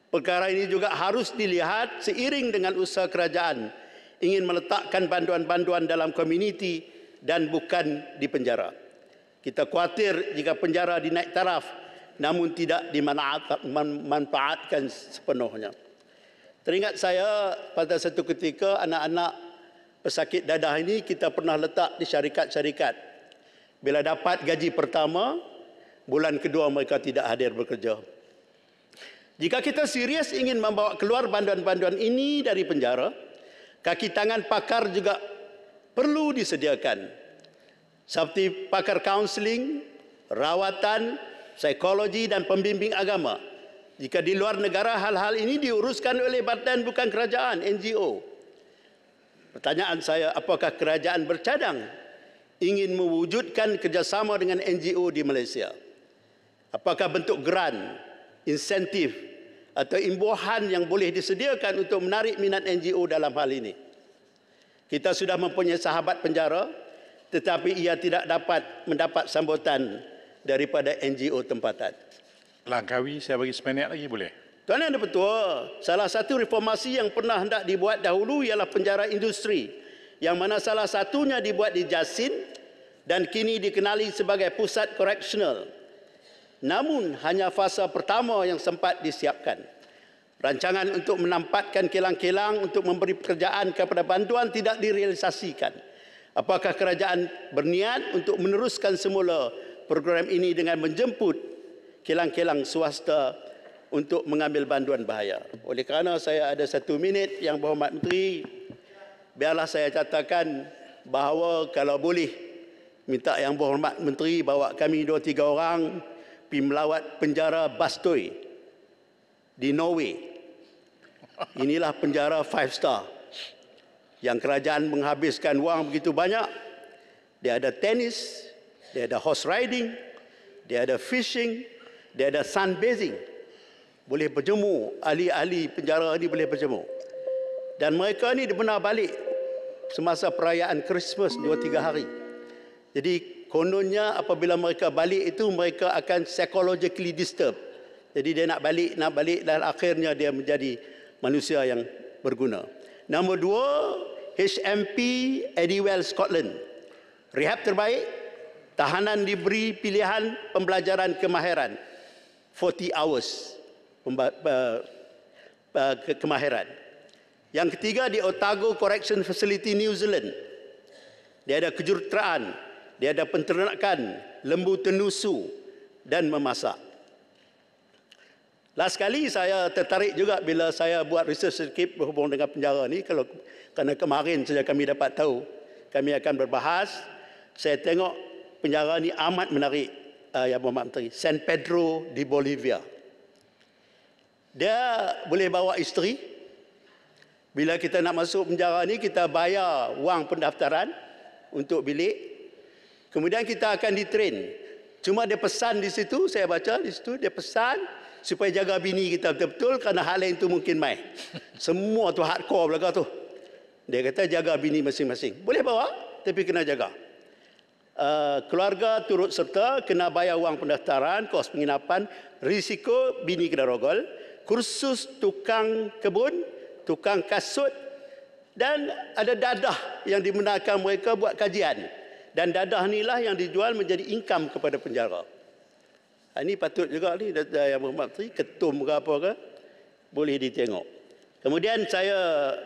perkara ini juga harus dilihat seiring dengan usaha kerajaan ingin meletakkan banduan-banduan dalam komuniti dan bukan di penjara kita khawatir jika penjara dinaik taraf namun tidak dimanfaatkan sepenuhnya. Teringat saya pada satu ketika anak-anak pesakit dadah ini kita pernah letak di syarikat-syarikat. Bila dapat gaji pertama, bulan kedua mereka tidak hadir bekerja. Jika kita serius ingin membawa keluar banduan-banduan ini dari penjara, kaki tangan pakar juga perlu disediakan. Seperti pakar kaunseling, rawatan, psikologi dan pembimbing agama – jika di luar negara hal-hal ini diuruskan oleh badan bukan kerajaan, NGO. Pertanyaan saya, apakah kerajaan bercadang ingin mewujudkan kerjasama dengan NGO di Malaysia? Apakah bentuk grant, insentif atau imbuhan yang boleh disediakan untuk menarik minat NGO dalam hal ini? Kita sudah mempunyai sahabat penjara tetapi ia tidak dapat mendapat sambutan daripada NGO tempatan. Langkawi saya bagi seminit lagi boleh? Tuan Yang Dipertua, salah satu reformasi yang pernah hendak dibuat dahulu ialah penjara industri yang mana salah satunya dibuat di Jasin dan kini dikenali sebagai pusat koreksional. Namun hanya fasa pertama yang sempat disiapkan. Rancangan untuk menampatkan kilang-kilang untuk memberi pekerjaan kepada bantuan tidak direalisasikan. Apakah kerajaan berniat untuk meneruskan semula program ini dengan menjemput kilang-kilang swasta untuk mengambil banduan bahaya. Oleh kerana saya ada satu minit yang berhormat menteri, biarlah saya catatkan bahawa kalau boleh minta yang berhormat menteri bawa kami dua tiga orang pergi melawat penjara Bastoy di Norway. Inilah penjara five star yang kerajaan menghabiskan wang begitu banyak. Dia ada tenis, dia ada horse riding, dia ada fishing, dia ada Sun sunbathing boleh berjemur ahli-ahli penjara ini boleh berjemur dan mereka ini dibenar balik semasa perayaan Christmas dua tiga hari jadi kononnya apabila mereka balik itu mereka akan psychologically disturb. jadi dia nak balik, nak balik dan akhirnya dia menjadi manusia yang berguna. Nombor dua, HMP Eddiewell Scotland. Rehab terbaik, tahanan diberi pilihan pembelajaran kemahiran. 40 hours kemahiran. Yang ketiga di Otago Correction Facility New Zealand. Dia ada kejuruteraan, dia ada penternakan, lembu tenusu dan memasak. Last kali saya tertarik juga bila saya buat research sedikit berhubung dengan penjara ni kalau kerana kemarin saja kami dapat tahu kami akan berbahas saya tengok penjara ni amat menarik uh, yang Muhammad Menteri, San Pedro di Bolivia. Dia boleh bawa isteri. Bila kita nak masuk penjara ni, kita bayar wang pendaftaran untuk bilik. Kemudian kita akan ditrain. Cuma dia pesan di situ, saya baca di situ, dia pesan supaya jaga bini kita betul-betul kerana hal lain itu mungkin main. Semua tu hardcore belakang tu. Dia kata jaga bini masing-masing. Boleh bawa tapi kena jaga. Eh, keluarga turut serta kena bayar wang pendaftaran, kos penginapan, risiko bini kena rogol, kursus tukang kebun, tukang kasut dan ada dadah yang dimenangkan mereka buat kajian. Dan dadah inilah yang dijual menjadi income kepada penjara. Ha, ini patut juga ni yang berhormat tadi, ketum ke apa ke, boleh ditengok. Kemudian saya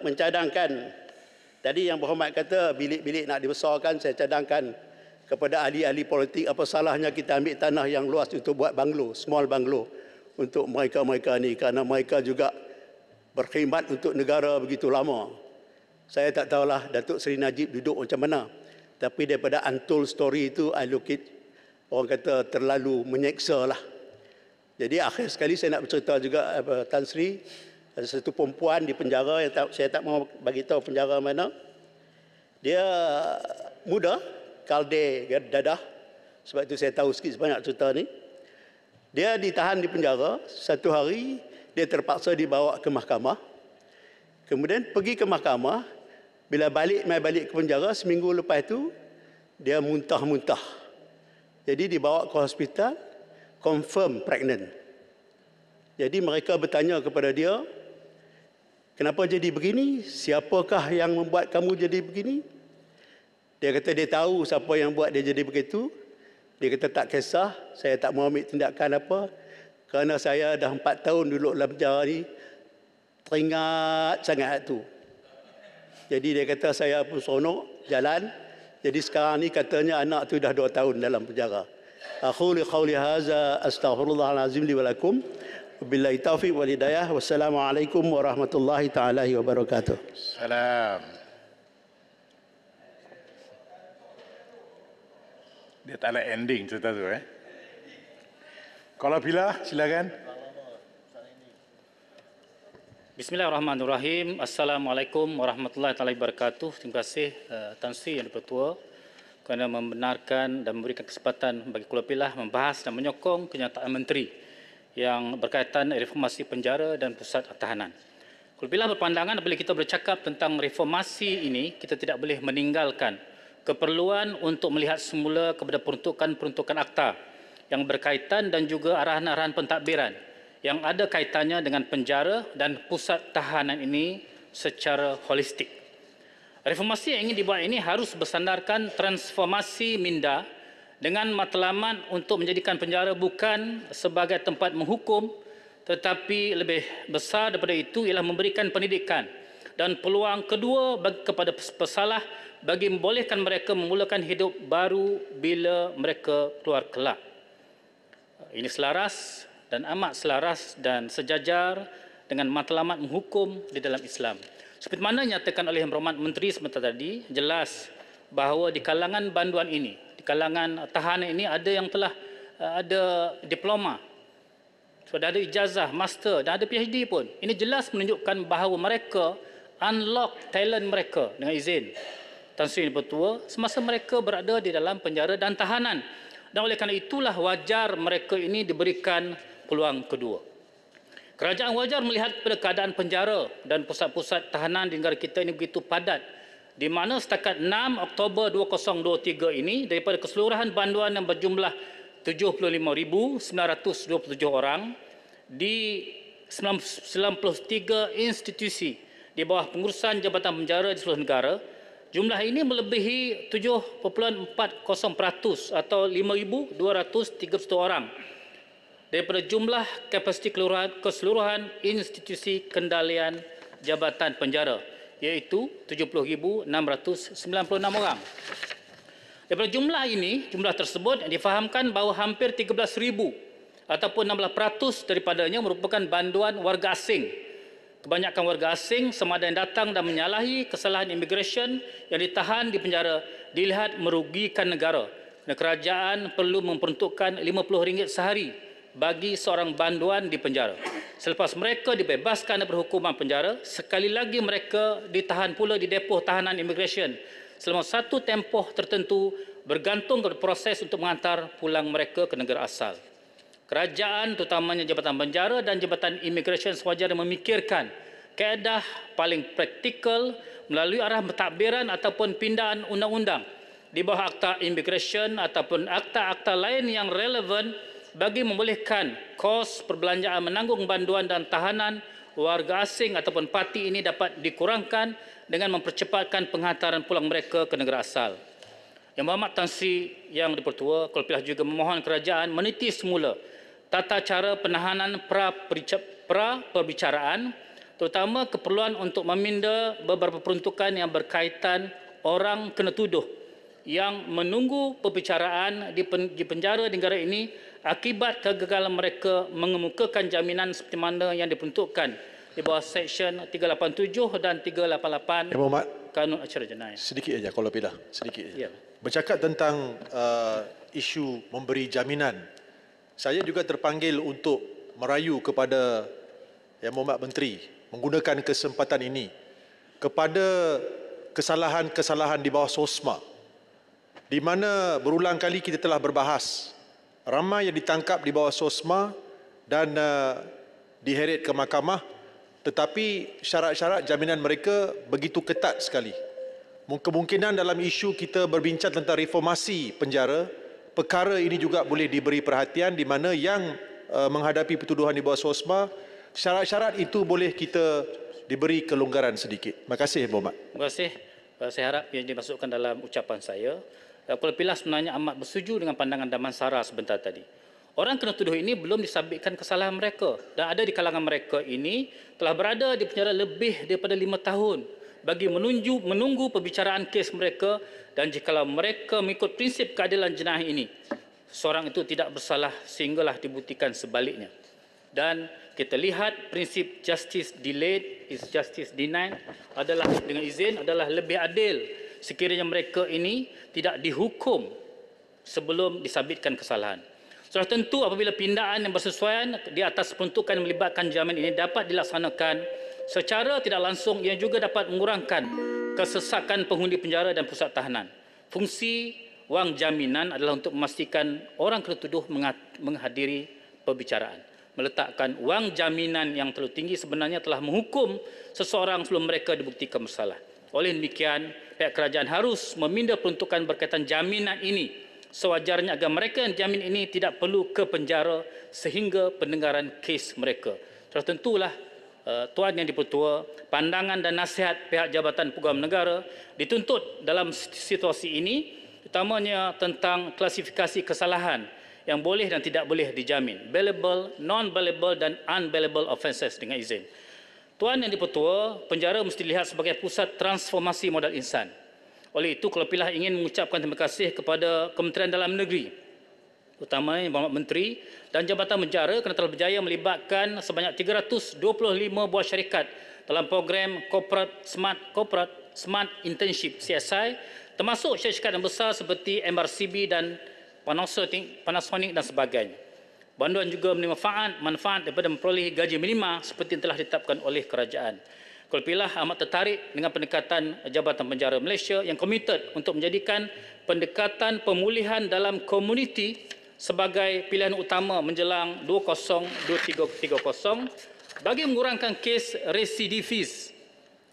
mencadangkan, tadi yang berhormat kata bilik-bilik nak dibesarkan, saya cadangkan kepada ahli-ahli politik apa salahnya kita ambil tanah yang luas itu buat banglo, small banglo untuk mereka-mereka ini kerana mereka juga berkhidmat untuk negara begitu lama. Saya tak tahulah Datuk Seri Najib duduk macam mana. Tapi daripada antul story itu, I look it, orang kata terlalu menyeksa lah. Jadi akhir sekali saya nak bercerita juga apa, Tan Sri, ada satu perempuan di penjara yang tak, saya tak mau bagi tahu penjara mana. Dia muda, kalde kan, dadah sebab itu saya tahu sikit sebanyak cerita ni dia ditahan di penjara satu hari dia terpaksa dibawa ke mahkamah kemudian pergi ke mahkamah bila balik mai balik ke penjara seminggu lepas itu dia muntah-muntah jadi dibawa ke hospital confirm pregnant jadi mereka bertanya kepada dia kenapa jadi begini siapakah yang membuat kamu jadi begini dia kata dia tahu siapa yang buat dia jadi begitu. Dia kata tak kisah, saya tak mau ambil tindakan apa. Kerana saya dah empat tahun dulu dalam penjara ni, teringat sangat tu. Jadi dia kata saya pun seronok jalan. Jadi sekarang ni katanya anak tu dah dua tahun dalam penjara. Akhuli khawli haza astaghfirullahalazim li walakum. Billahi taufiq wal Wassalamualaikum warahmatullahi ta'ala wabarakatuh. Salam. Dia tak nak ending cerita tu eh. Kalau bila silakan. Bismillahirrahmanirrahim. Assalamualaikum warahmatullahi taala wabarakatuh. Terima kasih uh, Tan Sri yang dipertua kerana membenarkan dan memberikan kesempatan bagi Kuala Pilah membahas dan menyokong kenyataan menteri yang berkaitan reformasi penjara dan pusat tahanan. Kuala Pilah berpandangan apabila kita bercakap tentang reformasi ini, kita tidak boleh meninggalkan keperluan untuk melihat semula kepada peruntukan-peruntukan akta yang berkaitan dan juga arahan-arahan pentadbiran yang ada kaitannya dengan penjara dan pusat tahanan ini secara holistik. Reformasi yang ingin dibuat ini harus bersandarkan transformasi minda dengan matlamat untuk menjadikan penjara bukan sebagai tempat menghukum tetapi lebih besar daripada itu ialah memberikan pendidikan dan peluang kedua bagi kepada pesalah bagi membolehkan mereka memulakan hidup baru bila mereka keluar kelak. Ini selaras dan amat selaras dan sejajar dengan matlamat menghukum di dalam Islam. Seperti mana nyatakan oleh Rahmat Menteri sebentar tadi, jelas bahawa di kalangan banduan ini, di kalangan tahanan ini ada yang telah ada diploma. Sudah ada ijazah, master dan ada PhD pun. Ini jelas menunjukkan bahawa mereka unlock talent mereka dengan izin Tan Sri Bertua semasa mereka berada di dalam penjara dan tahanan. Dan oleh kerana itulah wajar mereka ini diberikan peluang kedua. Kerajaan wajar melihat pada keadaan penjara dan pusat-pusat tahanan di negara kita ini begitu padat. Di mana setakat 6 Oktober 2023 ini daripada keseluruhan banduan yang berjumlah 75,927 orang di 93 institusi di bawah pengurusan Jabatan Penjara di seluruh negara. Jumlah ini melebihi 7.40% atau 5,231 orang daripada jumlah kapasiti keseluruhan institusi kendalian Jabatan Penjara iaitu 70,696 orang. Daripada jumlah ini, jumlah tersebut difahamkan bahawa hampir 13,000 ataupun 16% daripadanya merupakan banduan warga asing kebanyakan warga asing semada yang datang dan menyalahi kesalahan imigresen yang ditahan di penjara dilihat merugikan negara. Dan kerajaan perlu memperuntukkan RM50 sehari bagi seorang banduan di penjara. Selepas mereka dibebaskan daripada hukuman penjara, sekali lagi mereka ditahan pula di depoh tahanan imigresen selama satu tempoh tertentu bergantung kepada proses untuk menghantar pulang mereka ke negara asal. Kerajaan terutamanya Jabatan Penjara dan Jabatan Immigration sewajarnya memikirkan kaedah paling praktikal melalui arah pentadbiran ataupun pindaan undang-undang di bawah Akta Immigration ataupun akta-akta lain yang relevan bagi membolehkan kos perbelanjaan menanggung banduan dan tahanan warga asing ataupun parti ini dapat dikurangkan dengan mempercepatkan penghantaran pulang mereka ke negara asal. Yang Muhammad Tansi Yang di-Pertua, Kolpilah juga memohon kerajaan meniti semula tata cara penahanan pra-perbicaraan, terutama keperluan untuk meminda beberapa peruntukan yang berkaitan orang kena tuduh yang menunggu perbicaraan di penjara di negara ini akibat kegagalan mereka mengemukakan jaminan seperti mana yang diperuntukkan di bawah Seksyen 387 dan 388 ya, Kanun Acara Jenayah. Sedikit saja kalau pindah, sedikit saja. Ya. Bercakap tentang uh, isu memberi jaminan saya juga terpanggil untuk merayu kepada Yang Mohamad Menteri menggunakan kesempatan ini kepada kesalahan-kesalahan di bawah SOSMA di mana berulang kali kita telah berbahas ramai yang ditangkap di bawah SOSMA dan uh, diheret ke mahkamah tetapi syarat-syarat jaminan mereka begitu ketat sekali. Kemungkinan dalam isu kita berbincang tentang reformasi penjara, perkara ini juga boleh diberi perhatian di mana yang uh, menghadapi pertuduhan di bawah SOSMA syarat-syarat itu boleh kita diberi kelonggaran sedikit. Terima kasih, Ibu Mat. Terima kasih. Uh, saya harap yang dimasukkan dalam ucapan saya. Uh, kalau pilih Pilah sebenarnya amat bersetuju dengan pandangan Damansara sebentar tadi. Orang kena tuduh ini belum disabitkan kesalahan mereka dan ada di kalangan mereka ini telah berada di penjara lebih daripada lima tahun bagi menunggu, menunggu perbicaraan kes mereka dan jika mereka mengikut prinsip keadilan jenayah ini, seorang itu tidak bersalah sehinggalah dibuktikan sebaliknya. Dan kita lihat prinsip justice delayed is justice denied adalah dengan izin adalah lebih adil sekiranya mereka ini tidak dihukum sebelum disabitkan kesalahan. Sudah tentu apabila pindaan yang bersesuaian di atas peruntukan melibatkan jaminan ini dapat dilaksanakan Secara tidak langsung yang juga dapat mengurangkan kesesakan penghuni penjara dan pusat tahanan. Fungsi wang jaminan adalah untuk memastikan orang tertuduh menghadiri perbicaraan. Meletakkan wang jaminan yang terlalu tinggi sebenarnya telah menghukum seseorang sebelum mereka dibuktikan bersalah. Oleh demikian, pihak kerajaan harus meminda peruntukan berkaitan jaminan ini sewajarnya agar mereka yang jamin ini tidak perlu ke penjara sehingga pendengaran kes mereka. Sudah tentulah Eh, Tuan Yang Dipertua, pandangan dan nasihat pihak Jabatan peguam Negara dituntut dalam situasi ini, terutamanya tentang klasifikasi kesalahan yang boleh dan tidak boleh dijamin, bailable, non-bailable dan unbailable offences dengan izin. Tuan Yang Dipertua, penjara mesti dilihat sebagai pusat transformasi modal insan. Oleh itu, kalau pilah ingin mengucapkan terima kasih kepada Kementerian Dalam Negeri utama yang Bapa Menteri dan Jabatan Menjara kena telah berjaya melibatkan sebanyak 325 buah syarikat dalam program Corporate Smart Corporate Smart Internship CSI termasuk syarikat yang besar seperti MRCB dan Panasonic, Panasonic dan sebagainya. Bantuan juga menerima manfaat, manfaat daripada memperoleh gaji minima seperti yang telah ditetapkan oleh kerajaan. Kulpilah amat tertarik dengan pendekatan Jabatan Penjara Malaysia yang komited untuk menjadikan pendekatan pemulihan dalam komuniti sebagai pilihan utama menjelang 2030 bagi mengurangkan kes residivis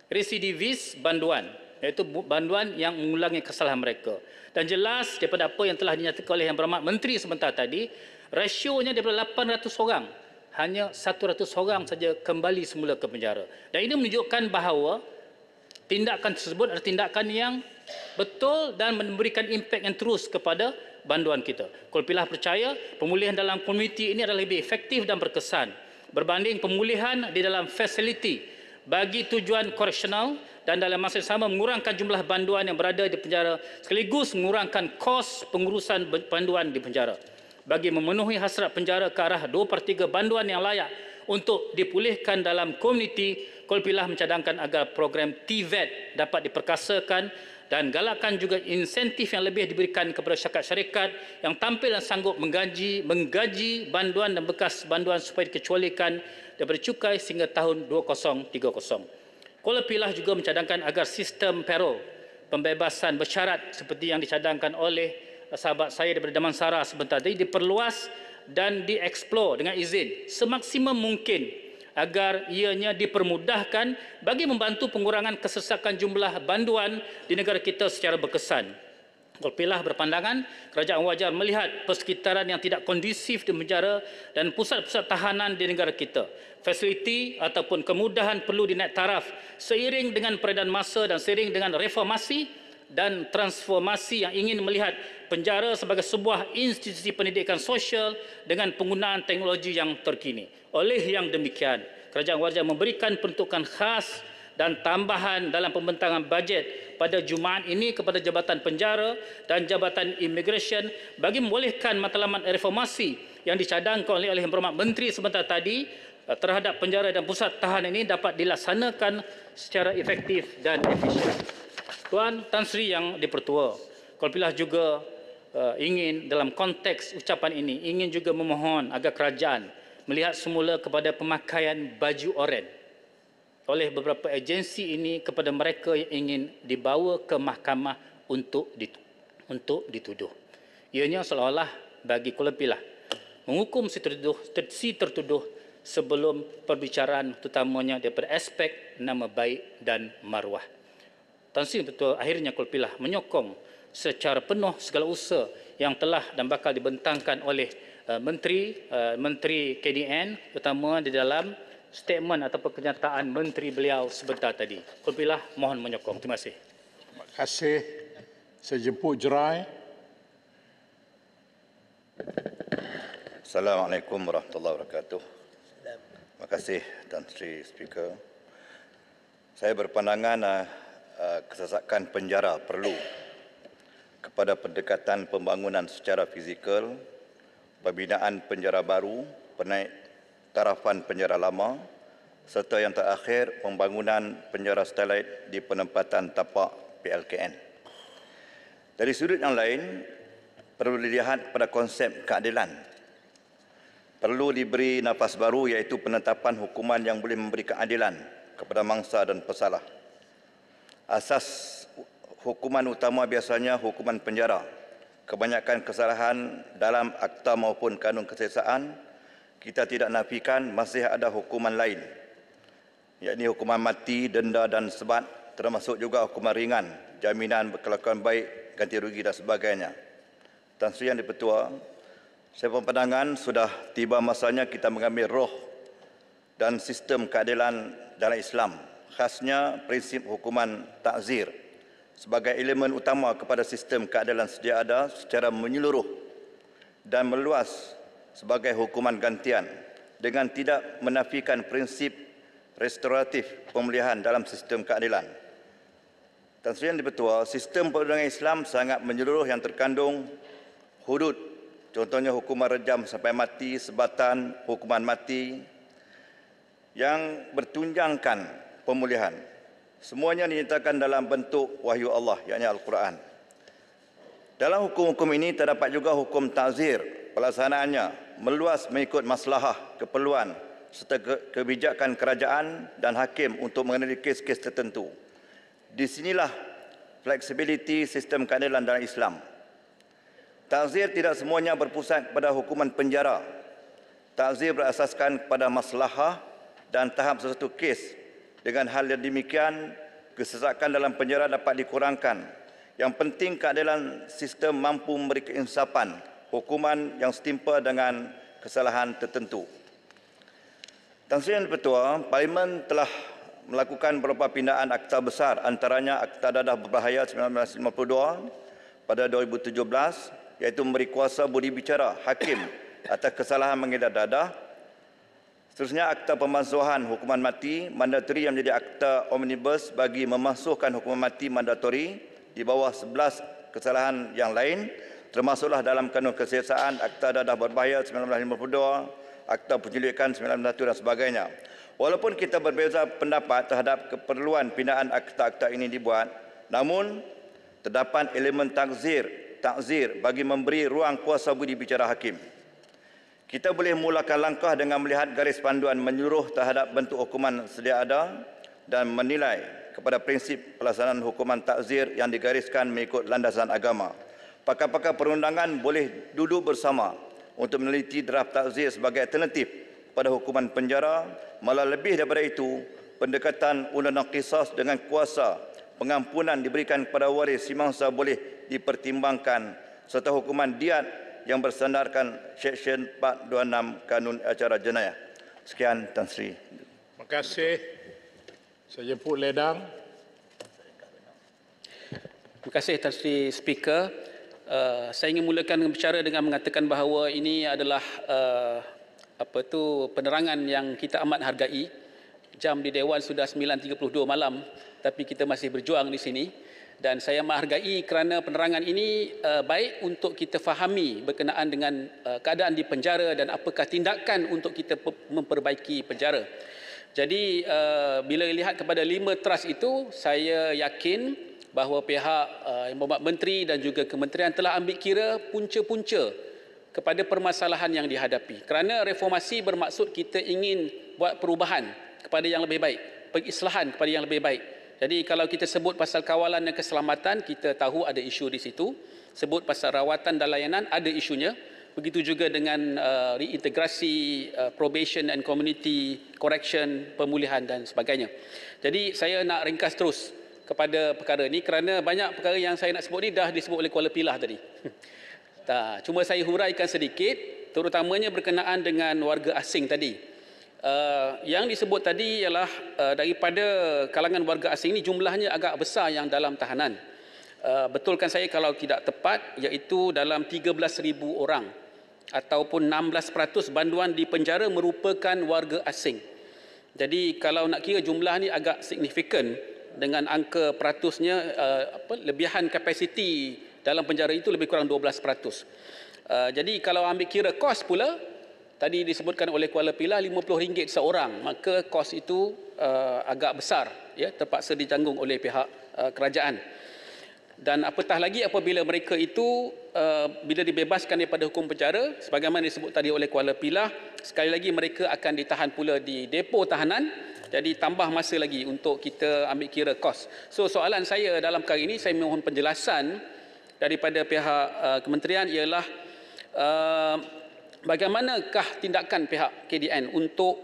residivis banduan iaitu banduan yang mengulangi kesalahan mereka dan jelas daripada apa yang telah dinyatakan oleh yang berhormat menteri sebentar tadi rasionya daripada 800 orang hanya 100 orang saja kembali semula ke penjara dan ini menunjukkan bahawa tindakan tersebut adalah tindakan yang betul dan memberikan impak yang terus kepada banduan kita. Kalau Kulpilah percaya pemulihan dalam komuniti ini adalah lebih efektif dan berkesan berbanding pemulihan di dalam fasiliti bagi tujuan correctional dan dalam masa yang sama mengurangkan jumlah banduan yang berada di penjara sekaligus mengurangkan kos pengurusan banduan di penjara bagi memenuhi hasrat penjara ke arah 2/3 banduan yang layak untuk dipulihkan dalam komuniti Kolpilah mencadangkan agar program TVET e dapat diperkasakan dan galakkan juga insentif yang lebih diberikan kepada syarikat-syarikat yang tampil dan sanggup menggaji, menggaji banduan dan bekas banduan supaya dikecualikan daripada cukai sehingga tahun 2030. Kuala Pilah juga mencadangkan agar sistem payroll pembebasan bersyarat seperti yang dicadangkan oleh eh, sahabat saya daripada Damansara sebentar tadi diperluas dan dieksplor dengan izin semaksimum mungkin agar ianya dipermudahkan bagi membantu pengurangan kesesakan jumlah banduan di negara kita secara berkesan. Golpilah berpandangan kerajaan wajar melihat persekitaran yang tidak kondusif di penjara dan pusat-pusat tahanan di negara kita. Fasiliti ataupun kemudahan perlu dinaik taraf seiring dengan peredaran masa dan seiring dengan reformasi dan transformasi yang ingin melihat penjara sebagai sebuah institusi pendidikan sosial dengan penggunaan teknologi yang terkini. Oleh yang demikian, Kerajaan Warja memberikan peruntukan khas dan tambahan dalam pembentangan bajet pada Jumaat ini kepada Jabatan Penjara dan Jabatan Immigration bagi membolehkan matlamat reformasi yang dicadangkan oleh oleh Berhormat Menteri sebentar tadi eh, terhadap penjara dan pusat tahanan ini dapat dilaksanakan secara efektif dan efisien. Tuan Tan Sri yang dipertua, Pilih juga uh, ingin dalam konteks ucapan ini, ingin juga memohon agar kerajaan melihat semula kepada pemakaian baju oren oleh beberapa agensi ini kepada mereka yang ingin dibawa ke mahkamah untuk dituduh. Untuk dituduh. Ianya seolah-olah bagi Kolpilah menghukum si tertuduh, si tertuduh sebelum perbicaraan terutamanya daripada aspek nama baik dan maruah. Tan Sri Tentua akhirnya Kulpilah menyokong secara penuh segala usaha yang telah dan bakal dibentangkan oleh uh, Menteri uh, Menteri KDN terutama di dalam statement atau pernyataan Menteri beliau sebentar tadi. Kulpilah mohon menyokong. Terima kasih. Terima kasih. Saya jemput jerai. Assalamualaikum warahmatullahi wabarakatuh. Terima kasih Tan Sri Speaker. Saya berpandangan uh, Eh, kesesakan penjara perlu kepada pendekatan pembangunan secara fizikal, pembinaan penjara baru, penaik tarafan penjara lama serta yang terakhir pembangunan penjara satelit di penempatan tapak PLKN. Dari sudut yang lain, perlu dilihat pada konsep keadilan. Perlu diberi nafas baru iaitu penetapan hukuman yang boleh memberi keadilan kepada mangsa dan pesalah. Asas hukuman utama biasanya hukuman penjara. Kebanyakan kesalahan dalam akta maupun kanun kesesaan, kita tidak nafikan masih ada hukuman lain. Yakni hukuman mati, denda dan sebat, termasuk juga hukuman ringan, jaminan berkelakuan baik, ganti rugi dan sebagainya. tuan Sri Yang Dipertua, saya pandangan sudah tiba masanya kita mengambil roh dan sistem keadilan dalam Islam khasnya prinsip hukuman takzir sebagai elemen utama kepada sistem keadilan sedia ada secara menyeluruh dan meluas sebagai hukuman gantian dengan tidak menafikan prinsip restoratif pemulihan dalam sistem keadilan. Tan Sri Yang Dipertua, sistem perundangan Islam sangat menyeluruh yang terkandung hudud, contohnya hukuman rejam sampai mati, sebatan, hukuman mati yang bertunjangkan pemulihan. Semuanya dinyatakan dalam bentuk wahyu Allah, yakni Al-Quran. Dalam hukum-hukum ini terdapat juga hukum ta'zir. Pelaksanaannya meluas mengikut masalah, keperluan serta kebijakan kerajaan dan hakim untuk mengenali kes-kes tertentu. Di sinilah fleksibiliti sistem keadilan dalam Islam. Ta'zir tidak semuanya berpusat pada hukuman penjara. Ta'zir berasaskan kepada masalah dan tahap sesuatu kes dengan hal yang demikian, kesesakan dalam penjara dapat dikurangkan. Yang penting keadilan sistem mampu memberi keinsapan hukuman yang setimpa dengan kesalahan tertentu. Tan Sri Yang Petua, Parlimen telah melakukan beberapa pindaan akta besar antaranya Akta Dadah Berbahaya 1952 pada 2017 iaitu memberi kuasa budi bicara hakim atas kesalahan mengedar dadah Seterusnya akta pemansuhan hukuman mati mandatori yang menjadi akta omnibus bagi memasukkan hukuman mati mandatori di bawah 11 kesalahan yang lain termasuklah dalam kanun kesiasaan akta dadah berbahaya 1952 akta penculikan 1991 dan sebagainya. Walaupun kita berbeza pendapat terhadap keperluan pindaan akta-akta ini dibuat namun terdapat elemen takzir takzir bagi memberi ruang kuasa budi bicara hakim. Kita boleh mulakan langkah dengan melihat garis panduan menyuruh terhadap bentuk hukuman sedia ada dan menilai kepada prinsip pelaksanaan hukuman takzir yang digariskan mengikut landasan agama. Pakar-pakar perundangan boleh duduk bersama untuk meneliti draft takzir sebagai alternatif kepada hukuman penjara. Malah lebih daripada itu, pendekatan undang-undang kisah dengan kuasa pengampunan diberikan kepada waris simangsa boleh dipertimbangkan serta hukuman diat yang bersandarkan Seksyen 426 Kanun Acara Jenayah. Sekian Tan Sri. Terima kasih. Saya jemput ledang. Terima kasih Tan Sri Speaker. Uh, saya ingin mulakan bicara dengan mengatakan bahawa ini adalah uh, apa tu penerangan yang kita amat hargai. Jam di Dewan sudah 9.32 malam tapi kita masih berjuang di sini dan saya menghargai kerana penerangan ini uh, baik untuk kita fahami berkenaan dengan uh, keadaan di penjara dan apakah tindakan untuk kita memperbaiki penjara. Jadi uh, bila lihat kepada lima trust itu saya yakin bahawa pihak yang uh, menteri dan juga kementerian telah ambil kira punca-punca kepada permasalahan yang dihadapi. Kerana reformasi bermaksud kita ingin buat perubahan kepada yang lebih baik, pengislahan kepada yang lebih baik. Jadi kalau kita sebut pasal kawalan dan keselamatan, kita tahu ada isu di situ. Sebut pasal rawatan dan layanan, ada isunya. Begitu juga dengan uh, reintegrasi, uh, probation and community, correction, pemulihan dan sebagainya. Jadi saya nak ringkas terus kepada perkara ini kerana banyak perkara yang saya nak sebut ini dah disebut oleh Kuala Pilah tadi. (laughs) Tak, cuma saya huraikan sedikit terutamanya berkenaan dengan warga asing tadi. Uh, yang disebut tadi ialah uh, daripada kalangan warga asing ini jumlahnya agak besar yang dalam tahanan. Uh, betulkan saya kalau tidak tepat iaitu dalam 13,000 orang ataupun 16% banduan di penjara merupakan warga asing. Jadi kalau nak kira jumlah ni agak signifikan dengan angka peratusnya uh, apa lebihan kapasiti dalam penjara itu lebih kurang 12%. Uh, jadi kalau ambil kira kos pula tadi disebutkan oleh Kuala Pilah RM50 seorang maka kos itu uh, agak besar ya terpaksa ditanggung oleh pihak uh, kerajaan dan apatah lagi apabila mereka itu uh, bila dibebaskan daripada hukum penjara sebagaimana disebut tadi oleh Kuala Pilah sekali lagi mereka akan ditahan pula di depo tahanan jadi tambah masa lagi untuk kita ambil kira kos. So soalan saya dalam kali ini saya mohon penjelasan daripada pihak uh, kementerian ialah uh, bagaimanakah tindakan pihak KDN untuk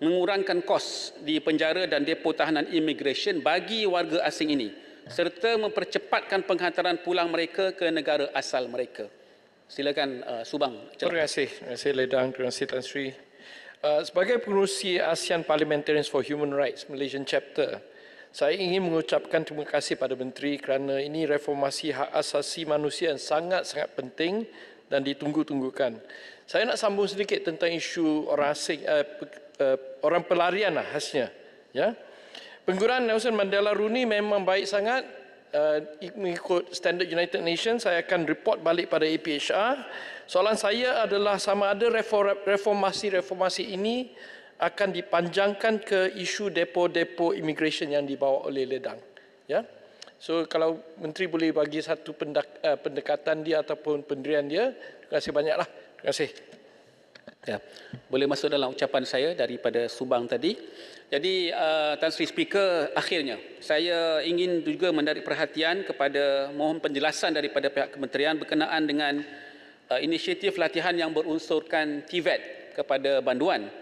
mengurangkan kos di penjara dan depo tahanan imigresen bagi warga asing ini serta mempercepatkan penghantaran pulang mereka ke negara asal mereka. Silakan uh, Subang. Terima kasih. Terima kasih Ledang, terima kasih Sri. Uh, sebagai pengurusi ASEAN Parliamentarians for Human Rights Malaysian Chapter, saya ingin mengucapkan terima kasih pada Menteri kerana ini reformasi hak asasi manusia yang sangat-sangat penting dan ditunggu-tunggukan. Saya nak sambung sedikit tentang isu orang asing uh, eh, uh, eh, orang pelarian lah khasnya ya. Pengguruan Nelson Mandela Rooney memang baik sangat uh, mengikut standard United Nations saya akan report balik pada APHR. Soalan saya adalah sama ada reformasi-reformasi ini akan dipanjangkan ke isu depo-depo immigration yang dibawa oleh ledang ya. So kalau menteri boleh bagi satu pendekatan dia ataupun pendirian dia terima kasih banyaklah. Terima kasih. Ya. Boleh masuk dalam ucapan saya daripada Subang tadi. Jadi uh, Tan Sri Speaker, akhirnya saya ingin juga menarik perhatian kepada mohon penjelasan daripada pihak kementerian berkenaan dengan uh, inisiatif latihan yang berunsurkan TVET e kepada banduan.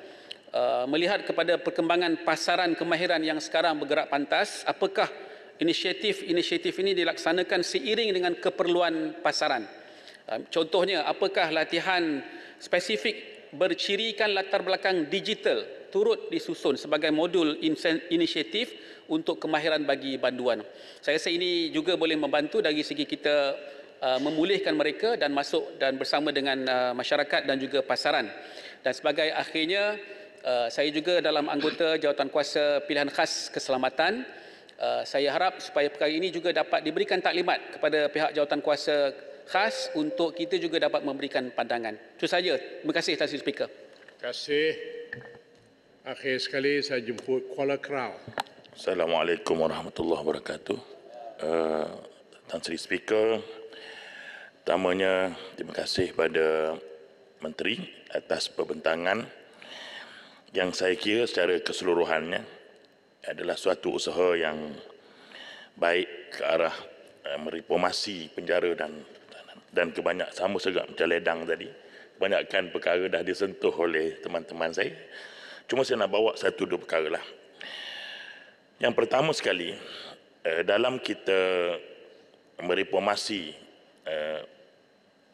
Uh, melihat kepada perkembangan pasaran kemahiran yang sekarang bergerak pantas, apakah inisiatif-inisiatif ini dilaksanakan seiring dengan keperluan pasaran? Contohnya, apakah latihan spesifik bercirikan latar belakang digital turut disusun sebagai modul inisiatif untuk kemahiran bagi banduan. Saya rasa ini juga boleh membantu dari segi kita e, memulihkan mereka dan masuk dan bersama dengan e, masyarakat dan juga pasaran. Dan sebagai akhirnya, e, saya juga dalam anggota jawatan kuasa pilihan khas keselamatan, saya harap supaya perkara ini juga dapat diberikan taklimat kepada pihak jawatan kuasa khas untuk kita juga dapat memberikan pandangan. Itu saja. Terima kasih Tuan Speaker. Terima kasih. Akhir sekali saya jemput Kuala Krau. Assalamualaikum warahmatullahi wabarakatuh. Uh, Tuan Sri Speaker, pertamanya terima kasih pada Menteri atas perbentangan yang saya kira secara keseluruhannya adalah suatu usaha yang baik ke arah uh, penjara dan dan kebanyak sama segak macam ledang tadi banyakkan perkara dah disentuh oleh teman-teman saya cuma saya nak bawa satu dua perkara lah yang pertama sekali eh, dalam kita mereformasi eh,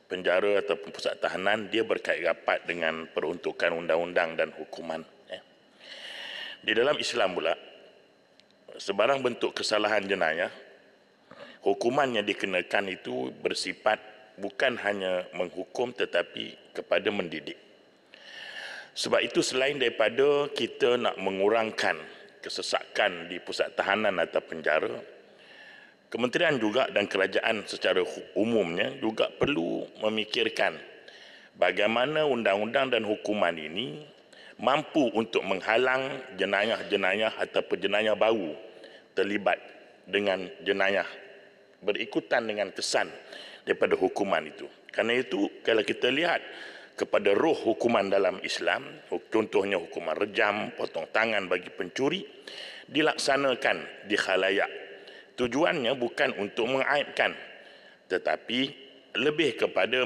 penjara ataupun pusat tahanan dia berkait rapat dengan peruntukan undang-undang dan hukuman eh. di dalam Islam pula sebarang bentuk kesalahan jenayah hukumannya dikenakan itu bersifat bukan hanya menghukum tetapi kepada mendidik. Sebab itu selain daripada kita nak mengurangkan kesesakan di pusat tahanan atau penjara, kementerian juga dan kerajaan secara umumnya juga perlu memikirkan bagaimana undang-undang dan hukuman ini mampu untuk menghalang jenayah-jenayah atau pejenayah baru terlibat dengan jenayah berikutan dengan kesan daripada hukuman itu. Karena itu kalau kita lihat kepada roh hukuman dalam Islam, contohnya hukuman rejam, potong tangan bagi pencuri, dilaksanakan di khalayak. Tujuannya bukan untuk mengaibkan, tetapi lebih kepada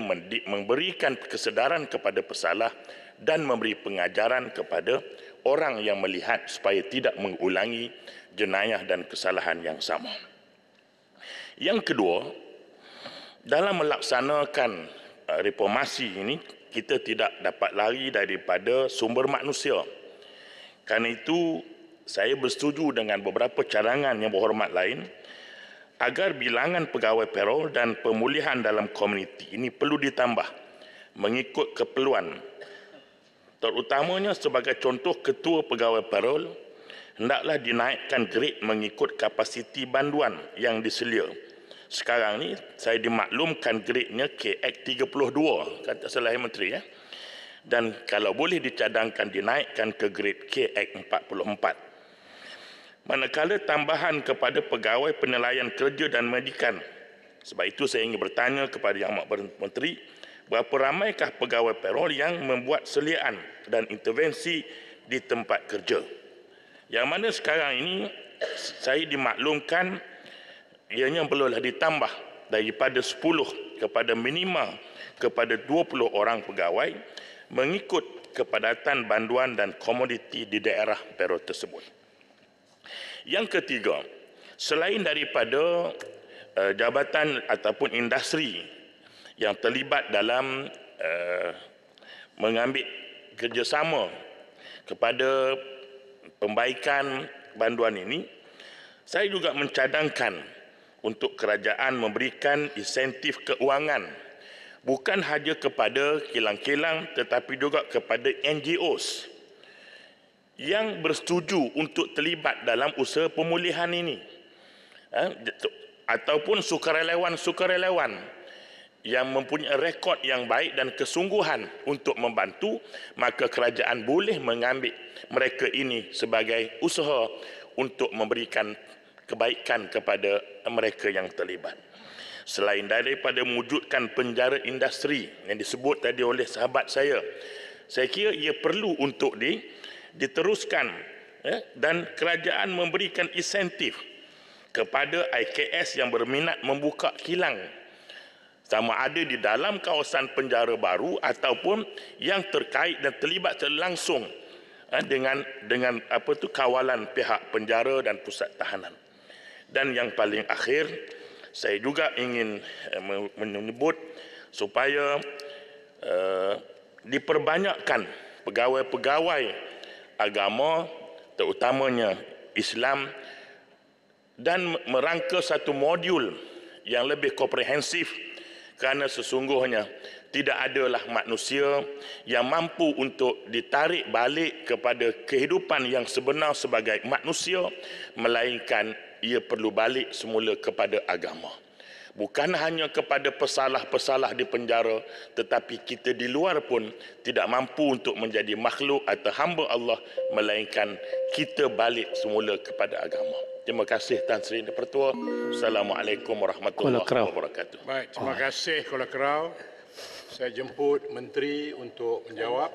memberikan kesedaran kepada pesalah dan memberi pengajaran kepada orang yang melihat supaya tidak mengulangi jenayah dan kesalahan yang sama. Yang kedua, dalam melaksanakan uh, reformasi ini kita tidak dapat lari daripada sumber manusia. Karena itu saya bersetuju dengan beberapa cadangan yang berhormat lain agar bilangan pegawai perol dan pemulihan dalam komuniti ini perlu ditambah mengikut keperluan. Terutamanya sebagai contoh ketua pegawai perol hendaklah dinaikkan grade mengikut kapasiti banduan yang diselia sekarang ni saya dimaklumkan grade-nya KX32 kata selain menteri ya. Dan kalau boleh dicadangkan dinaikkan ke grade KX44. Manakala tambahan kepada pegawai penilaian kerja dan medikan. Sebab itu saya ingin bertanya kepada Yang Amat Menteri, berapa ramaikah pegawai perol yang membuat seliaan dan intervensi di tempat kerja? Yang mana sekarang ini saya dimaklumkan ianya perlulah ditambah daripada 10 kepada minima kepada 20 orang pegawai mengikut kepadatan banduan dan komoditi di daerah perut tersebut. Yang ketiga, selain daripada uh, jabatan ataupun industri yang terlibat dalam uh, mengambil kerjasama kepada pembaikan banduan ini, saya juga mencadangkan untuk kerajaan memberikan insentif keuangan bukan hanya kepada kilang-kilang tetapi juga kepada NGOs yang bersetuju untuk terlibat dalam usaha pemulihan ini eh, ataupun sukarelawan-sukarelawan yang mempunyai rekod yang baik dan kesungguhan untuk membantu maka kerajaan boleh mengambil mereka ini sebagai usaha untuk memberikan kebaikan kepada mereka yang terlibat. Selain daripada mewujudkan penjara industri yang disebut tadi oleh sahabat saya, saya kira ia perlu untuk di, diteruskan eh, dan kerajaan memberikan insentif kepada IKS yang berminat membuka kilang sama ada di dalam kawasan penjara baru ataupun yang terkait dan terlibat langsung ya, dengan dengan apa tu kawalan pihak penjara dan pusat tahanan. Dan yang paling akhir, saya juga ingin eh, menyebut supaya uh, diperbanyakkan pegawai-pegawai agama terutamanya Islam dan merangka satu modul yang lebih komprehensif kerana sesungguhnya tidak adalah manusia yang mampu untuk ditarik balik kepada kehidupan yang sebenar sebagai manusia melainkan ia perlu balik semula kepada agama. Bukan hanya kepada pesalah-pesalah di penjara, tetapi kita di luar pun tidak mampu untuk menjadi makhluk atau hamba Allah, melainkan kita balik semula kepada agama. Terima kasih Tan Sri Indah Pertua. Assalamualaikum warahmatullahi wabarakatuh. Baik, terima kasih Kuala Kerau. Saya jemput Menteri untuk menjawab.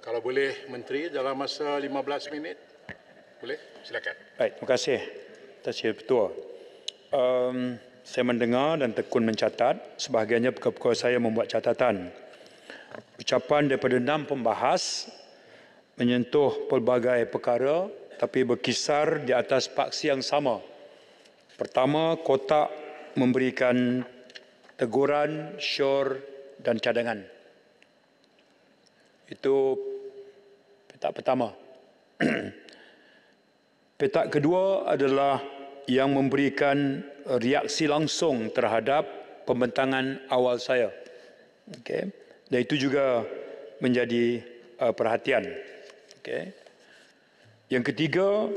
Kalau boleh Menteri dalam masa 15 minit. Boleh? Silakan. Baik, terima kasih. Tasya Petua. Um, saya mendengar dan tekun mencatat, sebahagiannya pekerja saya membuat catatan. Ucapan daripada enam pembahas menyentuh pelbagai perkara tapi berkisar di atas paksi yang sama. Pertama, kotak memberikan teguran, syur dan cadangan. Itu petak pertama. (clears throat) petak kedua adalah yang memberikan reaksi langsung terhadap pembentangan awal saya. Okay. Dan itu juga menjadi uh, perhatian. Okay. Yang ketiga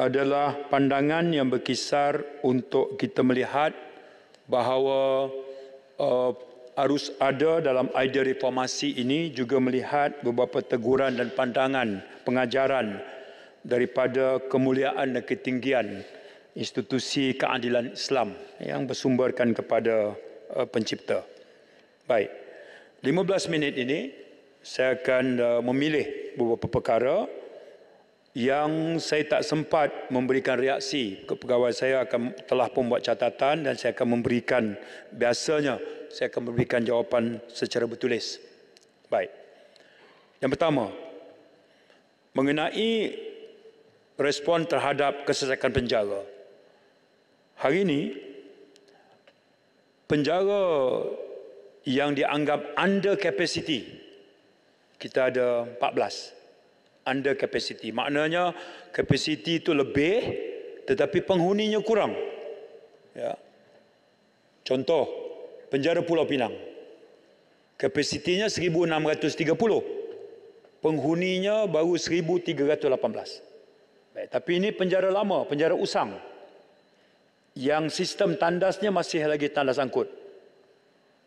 adalah pandangan yang berkisar untuk kita melihat bahawa uh, harus ada dalam idea reformasi ini juga melihat beberapa teguran dan pandangan pengajaran daripada kemuliaan dan ketinggian institusi keadilan Islam yang bersumberkan kepada uh, pencipta. Baik. 15 minit ini saya akan uh, memilih beberapa perkara yang saya tak sempat memberikan reaksi Pegawai saya akan telah pun buat catatan dan saya akan memberikan biasanya saya akan memberikan jawapan secara bertulis. Baik. Yang pertama mengenai respon terhadap kesesakan penjara. Hari ini penjara yang dianggap under capacity kita ada 14 under capacity maknanya capacity itu lebih tetapi penghuninya kurang ya contoh penjara Pulau Pinang kapasitinya 1630 penghuninya baru 1318 baik tapi ini penjara lama penjara Usang yang sistem tandasnya masih lagi tandas angkut.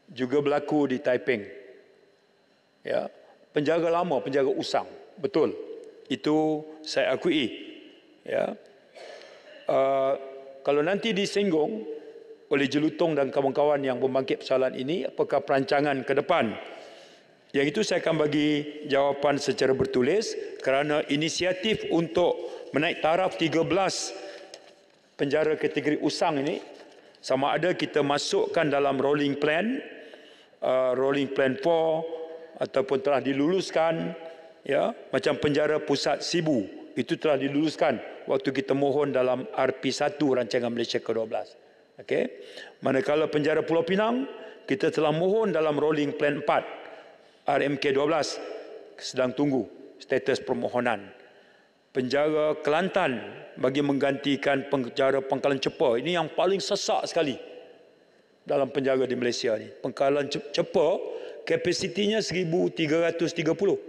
Juga berlaku di Taiping. Ya, penjaga lama, penjaga usang. Betul. Itu saya akui. Ya. Uh, kalau nanti disinggung oleh Jelutong dan kawan-kawan yang membangkit persoalan ini, apakah perancangan ke depan? Yang itu saya akan bagi jawapan secara bertulis kerana inisiatif untuk menaik taraf penjara kategori usang ini sama ada kita masukkan dalam rolling plan uh, rolling plan 4 ataupun telah diluluskan ya macam penjara pusat Sibu itu telah diluluskan waktu kita mohon dalam RP1 rancangan Malaysia ke-12 okey manakala penjara Pulau Pinang kita telah mohon dalam rolling plan 4 RMK12 sedang tunggu status permohonan penjara Kelantan bagi menggantikan penjara pengkalan cepa. Ini yang paling sesak sekali dalam penjara di Malaysia ini. Pengkalan cepa kapasitinya 1330.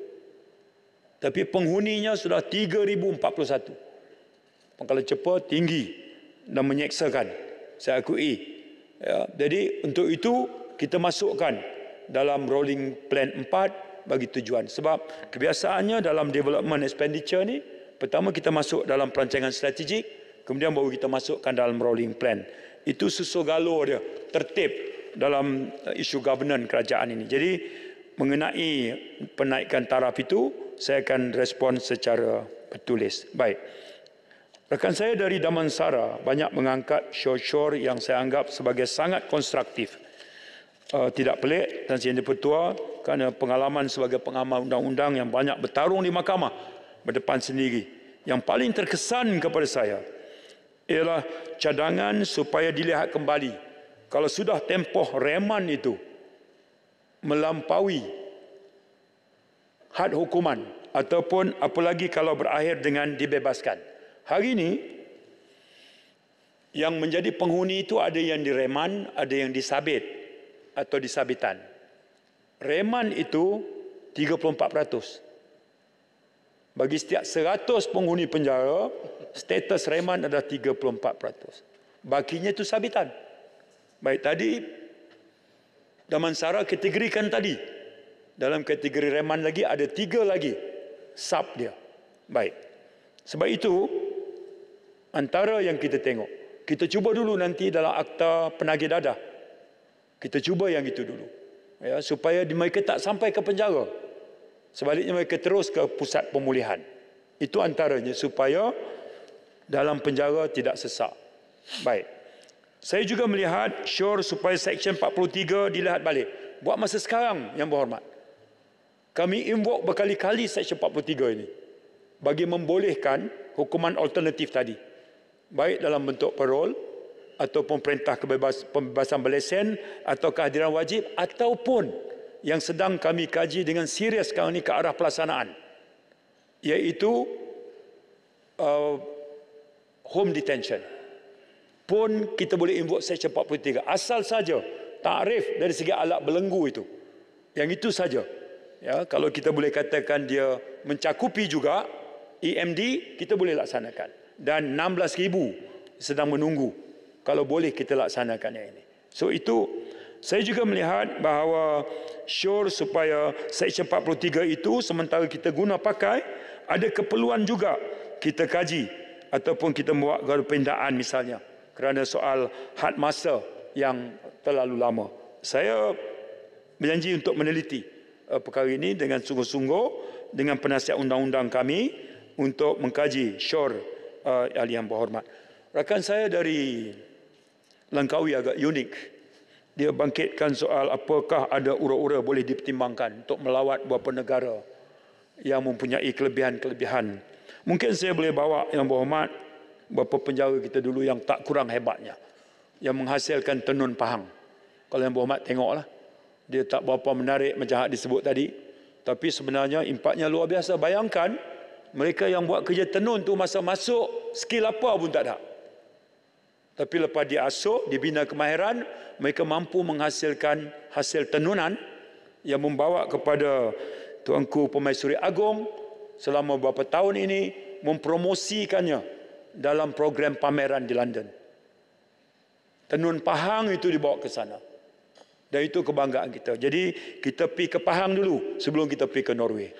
Tapi penghuninya sudah 3041. Pengkalan cepa tinggi dan menyeksakan. Saya akui. Ya, jadi untuk itu kita masukkan dalam rolling plan 4 bagi tujuan sebab kebiasaannya dalam development expenditure ni Pertama kita masuk dalam perancangan strategik, kemudian baru kita masukkan dalam rolling plan. Itu susu galur dia, tertib dalam eh, isu governance kerajaan ini. Jadi mengenai penaikan taraf itu, saya akan respon secara bertulis. Baik. Rekan saya dari Damansara banyak mengangkat syor-syor yang saya anggap sebagai sangat konstruktif. Uh, tidak pelik Tan Sri Pertua kerana pengalaman sebagai pengamal undang-undang yang banyak bertarung di mahkamah berdepan sendiri yang paling terkesan kepada saya ialah cadangan supaya dilihat kembali kalau sudah tempoh reman itu melampaui had hukuman ataupun apalagi kalau berakhir dengan dibebaskan. Hari ini yang menjadi penghuni itu ada yang direman, ada yang disabit atau disabitan. Reman itu 34%. Bagi setiap 100 penghuni penjara, status reman adalah 34%. Bakinya itu sabitan. Baik tadi, Damansara kategorikan tadi. Dalam kategori reman lagi, ada tiga lagi sub dia. Baik. Sebab itu, antara yang kita tengok. Kita cuba dulu nanti dalam akta penagih dadah. Kita cuba yang itu dulu. Ya, supaya mereka tak sampai ke penjara sebaliknya mereka terus ke pusat pemulihan. Itu antaranya supaya dalam penjara tidak sesak. Baik. Saya juga melihat syur supaya seksyen 43 dilihat balik. Buat masa sekarang yang berhormat. Kami invoke berkali-kali seksyen 43 ini. Bagi membolehkan hukuman alternatif tadi. Baik dalam bentuk parol ataupun perintah kebebasan belesen atau kehadiran wajib ataupun yang sedang kami kaji dengan serius sekarang ini ke arah pelaksanaan iaitu uh, home detention pun kita boleh invoke section 43 asal saja tarif dari segi alat belenggu itu yang itu saja ya kalau kita boleh katakan dia mencakupi juga EMD kita boleh laksanakan dan 16000 sedang menunggu kalau boleh kita laksanakannya ini so itu saya juga melihat bahawa sure supaya Seksyen 43 itu sementara kita guna pakai, ada keperluan juga kita kaji ataupun kita buat garu pindaan misalnya kerana soal had masa yang terlalu lama. Saya berjanji untuk meneliti uh, perkara ini dengan sungguh-sungguh dengan penasihat undang-undang kami untuk mengkaji sure uh, ahli yang berhormat. Rakan saya dari Langkawi agak unik dia bangkitkan soal apakah ada ura-ura boleh dipertimbangkan untuk melawat beberapa negara yang mempunyai kelebihan-kelebihan. Mungkin saya boleh bawa yang berhormat beberapa penjara kita dulu yang tak kurang hebatnya yang menghasilkan tenun pahang. Kalau yang berhormat tengoklah. Dia tak berapa menarik macam disebut tadi. Tapi sebenarnya impaknya luar biasa. Bayangkan mereka yang buat kerja tenun tu masa masuk skill apa pun tak ada. Tapi lepas diasuh, dibina kemahiran, mereka mampu menghasilkan hasil tenunan yang membawa kepada Tuanku Pemaisuri Agong selama beberapa tahun ini mempromosikannya dalam program pameran di London. Tenun Pahang itu dibawa ke sana. Dan itu kebanggaan kita. Jadi kita pergi ke Pahang dulu sebelum kita pergi ke Norway.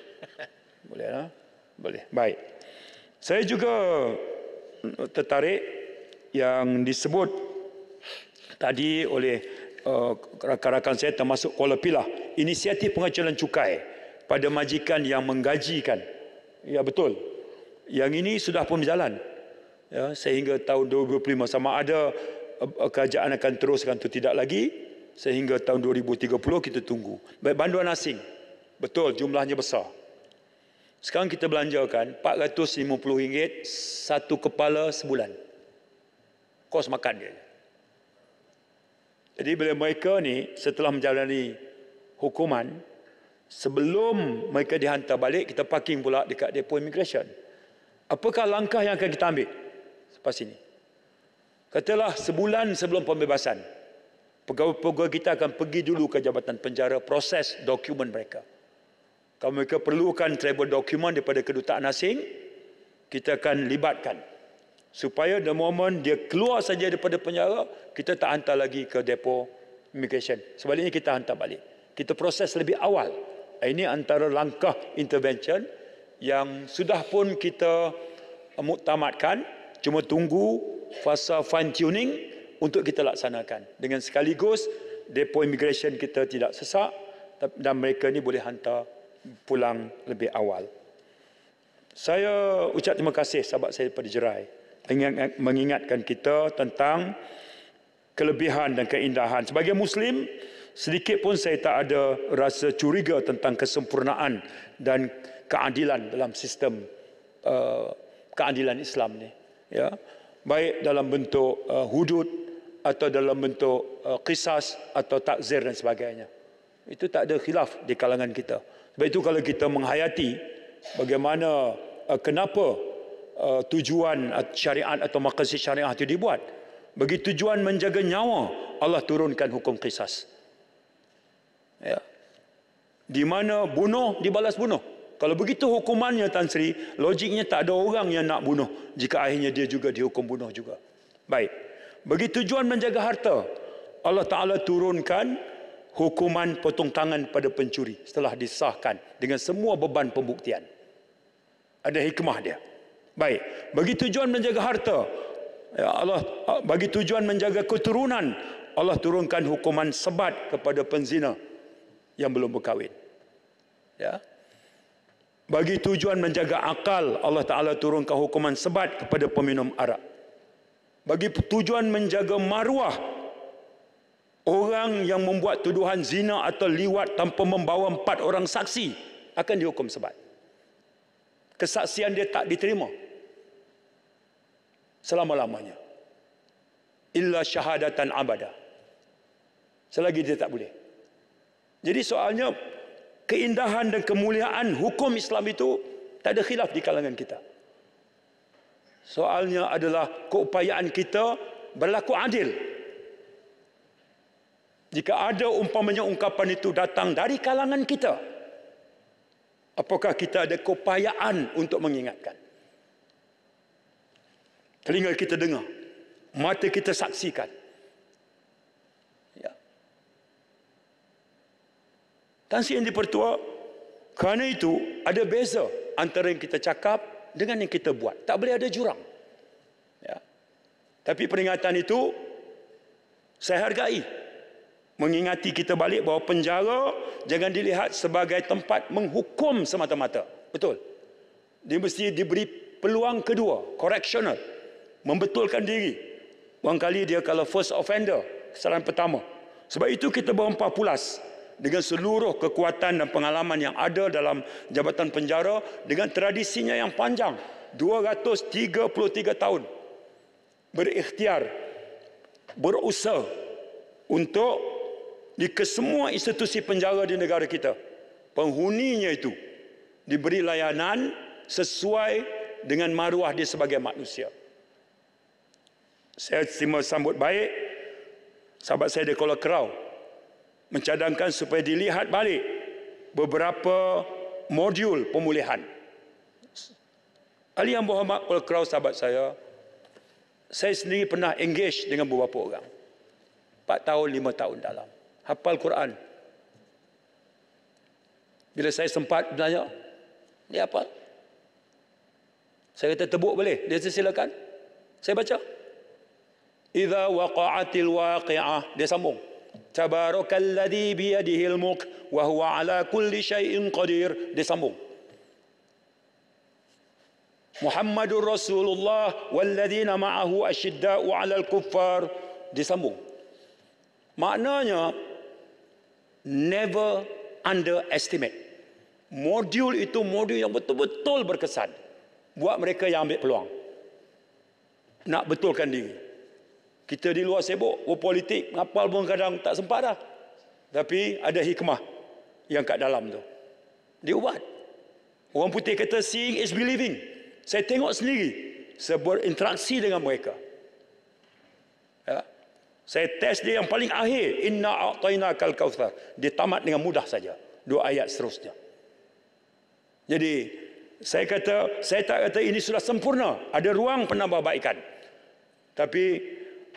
Boleh lah? Boleh. Baik. Saya juga tertarik yang disebut tadi oleh uh, rakan-rakan saya termasuk Kuala Pilah inisiatif pengecualian cukai pada majikan yang menggajikan ya betul yang ini sudah pun berjalan ya, sehingga tahun 2025 sama ada uh, kerajaan akan teruskan atau tidak lagi sehingga tahun 2030 kita tunggu baik banduan asing betul jumlahnya besar sekarang kita belanjakan RM450 satu kepala sebulan kos makan dia. Jadi bila mereka ni setelah menjalani hukuman sebelum mereka dihantar balik kita parking pula dekat depo immigration. Apakah langkah yang akan kita ambil selepas ini? Katalah sebulan sebelum pembebasan pegawai-pegawai kita akan pergi dulu ke jabatan penjara proses dokumen mereka. Kalau mereka perlukan travel dokumen daripada kedutaan asing kita akan libatkan supaya the moment dia keluar saja daripada penjara kita tak hantar lagi ke depo immigration sebaliknya kita hantar balik kita proses lebih awal eh, ini antara langkah intervention yang sudah pun kita eh, muktamadkan cuma tunggu fasa fine tuning untuk kita laksanakan dengan sekaligus depo immigration kita tidak sesak dan mereka ni boleh hantar pulang lebih awal saya ucap terima kasih sahabat saya daripada Jerai mengingatkan kita tentang kelebihan dan keindahan. Sebagai Muslim, sedikit pun saya tak ada rasa curiga tentang kesempurnaan dan keadilan dalam sistem uh, keadilan Islam ni. Ya, baik dalam bentuk uh, hudud atau dalam bentuk uh, eh, kisas atau takzir dan sebagainya. Itu tak ada khilaf di kalangan kita. Sebab itu kalau kita menghayati bagaimana uh, kenapa uh, tujuan syariat atau maqasid syariat itu dibuat. Bagi tujuan menjaga nyawa, Allah turunkan hukum qisas. Ya. Di mana bunuh, dibalas bunuh. Kalau begitu hukumannya Tan Sri, logiknya tak ada orang yang nak bunuh jika akhirnya dia juga dihukum bunuh juga. Baik. Bagi tujuan menjaga harta, Allah Ta'ala turunkan hukuman potong tangan pada pencuri setelah disahkan dengan semua beban pembuktian. Ada hikmah dia. Baik, bagi tujuan menjaga harta, ya Allah ah, bagi tujuan menjaga keturunan, Allah turunkan hukuman sebat kepada penzina yang belum berkahwin. Ya. Bagi tujuan menjaga akal, Allah Taala turunkan hukuman sebat kepada peminum arak. Bagi tujuan menjaga maruah, orang yang membuat tuduhan zina atau liwat tanpa membawa empat orang saksi akan dihukum sebat. Kesaksian dia tak diterima, selama-lamanya illa syahadatan abada selagi dia tak boleh jadi soalnya keindahan dan kemuliaan hukum Islam itu tak ada khilaf di kalangan kita soalnya adalah keupayaan kita berlaku adil jika ada umpamanya ungkapan itu datang dari kalangan kita apakah kita ada keupayaan untuk mengingatkan telinga kita dengar, mata kita saksikan. Ya. Tan Sri yang dipertua, kerana itu ada beza antara yang kita cakap dengan yang kita buat. Tak boleh ada jurang. Ya. Tapi peringatan itu saya hargai. Mengingati kita balik bahawa penjara jangan dilihat sebagai tempat menghukum semata-mata. Betul. Dia mesti diberi peluang kedua, correctional membetulkan diri. Wang kali dia kalau first offender, kesalahan pertama. Sebab itu kita berempah pulas dengan seluruh kekuatan dan pengalaman yang ada dalam jabatan penjara dengan tradisinya yang panjang 233 tahun berikhtiar berusaha untuk di kesemua institusi penjara di negara kita penghuninya itu diberi layanan sesuai dengan maruah dia sebagai manusia saya terima sambut baik sahabat saya di Kuala Kerau mencadangkan supaya dilihat balik beberapa modul pemulihan Ali yang berhormat Kuala Kerau sahabat saya saya sendiri pernah engage dengan beberapa orang 4 tahun, 5 tahun dalam hafal Quran bila saya sempat bertanya dia apa saya kata tebuk boleh dia silakan saya baca idza waqa'atil waqi'ah dia sambung tabarakalladzi biyadihil mulk wa huwa ala kulli syai'in qadir dia sambung Muhammadur Rasulullah walladzina ma'ahu asyidda'u 'alal kuffar sambung. Maknanya never underestimate. Modul itu modul yang betul-betul berkesan buat mereka yang ambil peluang nak betulkan diri. Kita di luar sibuk berpolitik, ngapal pun kadang tak sempat dah. Tapi ada hikmah yang kat dalam tu. Dia ubat. Orang putih kata seeing is believing. Saya tengok sendiri sebuah interaksi dengan mereka. Ya. Saya test dia yang paling akhir, inna a'tayna kal kautsar. Dia tamat dengan mudah saja. Dua ayat seterusnya. Jadi saya kata saya tak kata ini sudah sempurna. Ada ruang penambahbaikan. Tapi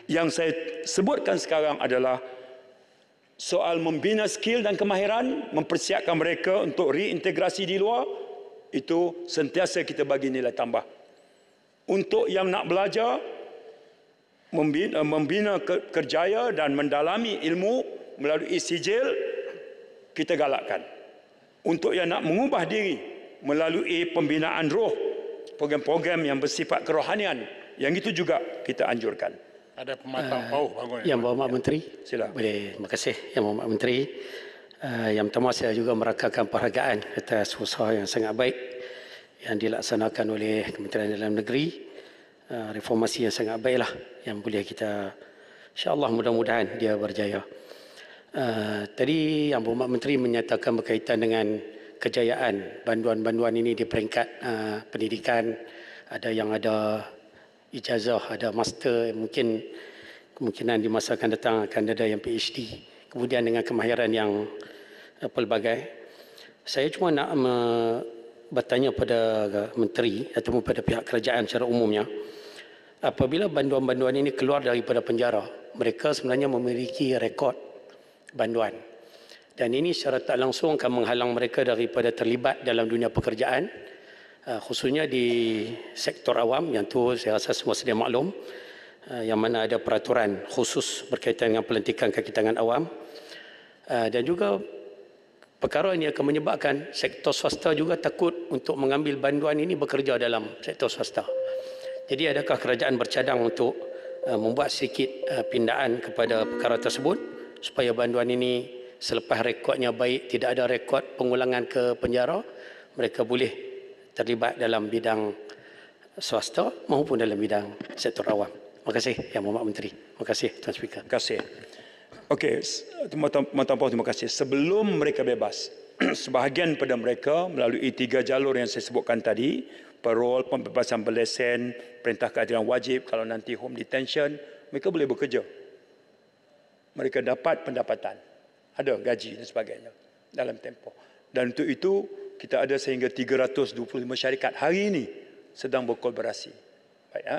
yang saya sebutkan sekarang adalah soal membina skill dan kemahiran, mempersiapkan mereka untuk reintegrasi di luar, itu sentiasa kita bagi nilai tambah. Untuk yang nak belajar, membina, eh, membina kerjaya dan mendalami ilmu melalui sijil, kita galakkan. Untuk yang nak mengubah diri melalui pembinaan roh, program-program yang bersifat kerohanian, yang itu juga kita anjurkan ada pematang uh, ah, pauh bangun. Ya? Yang Berhormat Menteri. Sila. Boleh, terima kasih Yang Berhormat Menteri. Uh, yang pertama saya juga merakakan perhargaan atas usaha yang sangat baik yang dilaksanakan oleh Kementerian Dalam Negeri. Uh, reformasi yang sangat baiklah yang boleh kita insya-Allah mudah-mudahan dia berjaya. Uh, tadi Yang Berhormat Menteri menyatakan berkaitan dengan kejayaan bantuan-bantuan ini di peringkat uh, pendidikan ada yang ada ijazah, ada master, mungkin kemungkinan di masa akan datang akan ada yang PhD. Kemudian dengan kemahiran yang eh, pelbagai. Saya cuma nak bertanya kepada menteri atau kepada pihak kerajaan secara umumnya, apabila banduan-banduan ini keluar daripada penjara, mereka sebenarnya memiliki rekod banduan. Dan ini secara tak langsung akan menghalang mereka daripada terlibat dalam dunia pekerjaan, Eh, khususnya di sektor awam yang tu saya rasa semua sedia maklum eh, yang mana ada peraturan khusus berkaitan dengan pelantikan kaki tangan awam eh, dan juga perkara ini akan menyebabkan sektor swasta juga takut untuk mengambil banduan ini bekerja dalam sektor swasta. Jadi adakah kerajaan bercadang untuk membuat sedikit pindaan kepada perkara tersebut supaya banduan ini selepas rekodnya baik tidak ada rekod pengulangan ke penjara mereka boleh terlibat dalam bidang swasta maupun dalam bidang sektor awam. Terima kasih Yang Mohd Menteri. Terima kasih Tuan Speaker. Terima kasih. Okey, Mata Puan terima kasih. Sebelum mereka bebas, (clears throat) sebahagian pada mereka melalui tiga jalur yang saya sebutkan tadi, parol, pembebasan berlesen, perintah keadilan wajib, kalau nanti home detention, mereka boleh bekerja. Mereka dapat pendapatan. Ada gaji dan sebagainya dalam tempoh. Dan untuk itu, kita ada sehingga 325 syarikat hari ini sedang berkolaborasi. Baik, ya?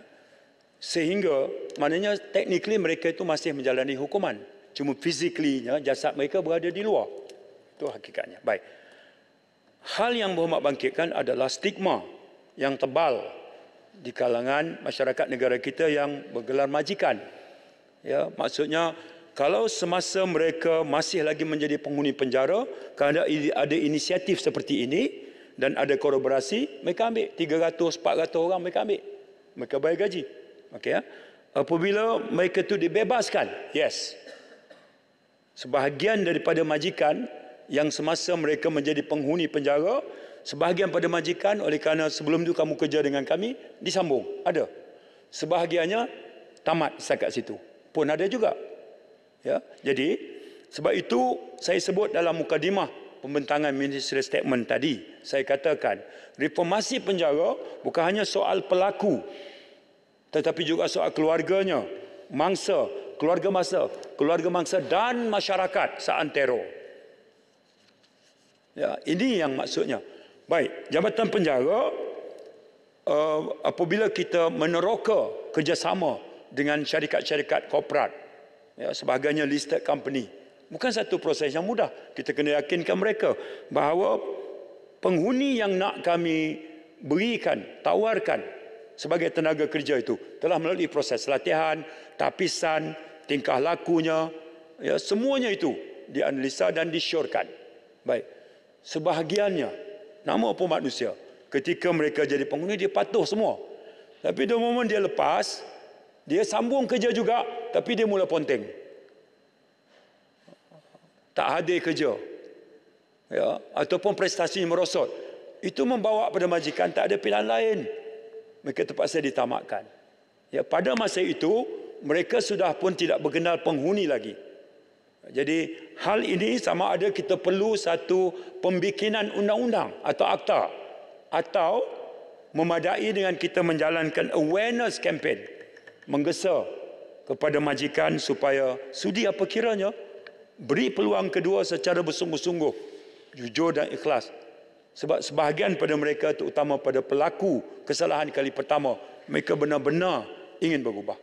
Sehingga maknanya technically mereka itu masih menjalani hukuman. Cuma physically-nya jasad mereka berada di luar. Itu hakikatnya. Baik. Hal yang Muhammad bangkitkan adalah stigma yang tebal di kalangan masyarakat negara kita yang bergelar majikan. Ya, maksudnya kalau semasa mereka masih lagi menjadi penghuni penjara kerana ada inisiatif seperti ini dan ada korporasi mereka ambil 300 400 orang mereka ambil mereka bayar gaji okey ya apabila mereka itu dibebaskan yes sebahagian daripada majikan yang semasa mereka menjadi penghuni penjara sebahagian pada majikan oleh kerana sebelum itu kamu kerja dengan kami disambung ada sebahagiannya tamat setakat situ pun ada juga Ya, jadi sebab itu saya sebut dalam mukadimah pembentangan ministerial statement tadi saya katakan reformasi penjara bukan hanya soal pelaku tetapi juga soal keluarganya mangsa keluarga mangsa keluarga mangsa dan masyarakat seantero ya ini yang maksudnya baik jabatan penjara eh, apabila kita meneroka kerjasama dengan syarikat-syarikat korporat ya, sebahagiannya listed company. Bukan satu proses yang mudah. Kita kena yakinkan mereka bahawa penghuni yang nak kami berikan, tawarkan sebagai tenaga kerja itu telah melalui proses latihan, tapisan, tingkah lakunya, ya, semuanya itu dianalisa dan disyorkan. Baik. Sebahagiannya, nama apa manusia, ketika mereka jadi penghuni, dia patuh semua. Tapi the moment dia lepas, dia sambung kerja juga tapi dia mula ponteng. Tak ada kerja. Ya, ataupun prestasinya merosot. Itu membawa pada majikan tak ada pilihan lain. Mereka terpaksa ditamakkan. Ya, pada masa itu mereka sudah pun tidak berkenal penghuni lagi. Jadi hal ini sama ada kita perlu satu pembikinan undang-undang atau akta atau memadai dengan kita menjalankan awareness campaign menggesa kepada majikan supaya sudi apa kiranya beri peluang kedua secara bersungguh-sungguh jujur dan ikhlas sebab sebahagian pada mereka terutama pada pelaku kesalahan kali pertama mereka benar-benar ingin berubah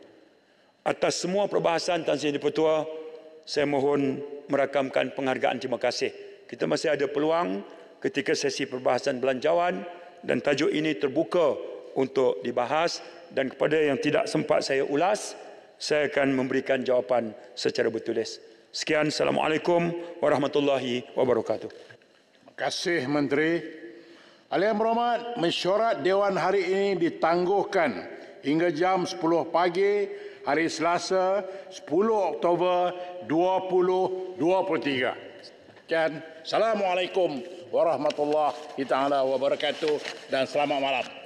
atas semua perbahasan Tan Sri Dipertua saya mohon merakamkan penghargaan terima kasih kita masih ada peluang ketika sesi perbahasan belanjawan dan tajuk ini terbuka untuk dibahas dan kepada yang tidak sempat saya ulas, saya akan memberikan jawapan secara bertulis. Sekian, Assalamualaikum Warahmatullahi Wabarakatuh. Terima kasih Menteri. Alia Merahmat, mesyuarat Dewan hari ini ditangguhkan hingga jam 10 pagi hari Selasa 10 Oktober 2023. Sekian Assalamualaikum warahmatullahi taala wabarakatuh dan selamat malam.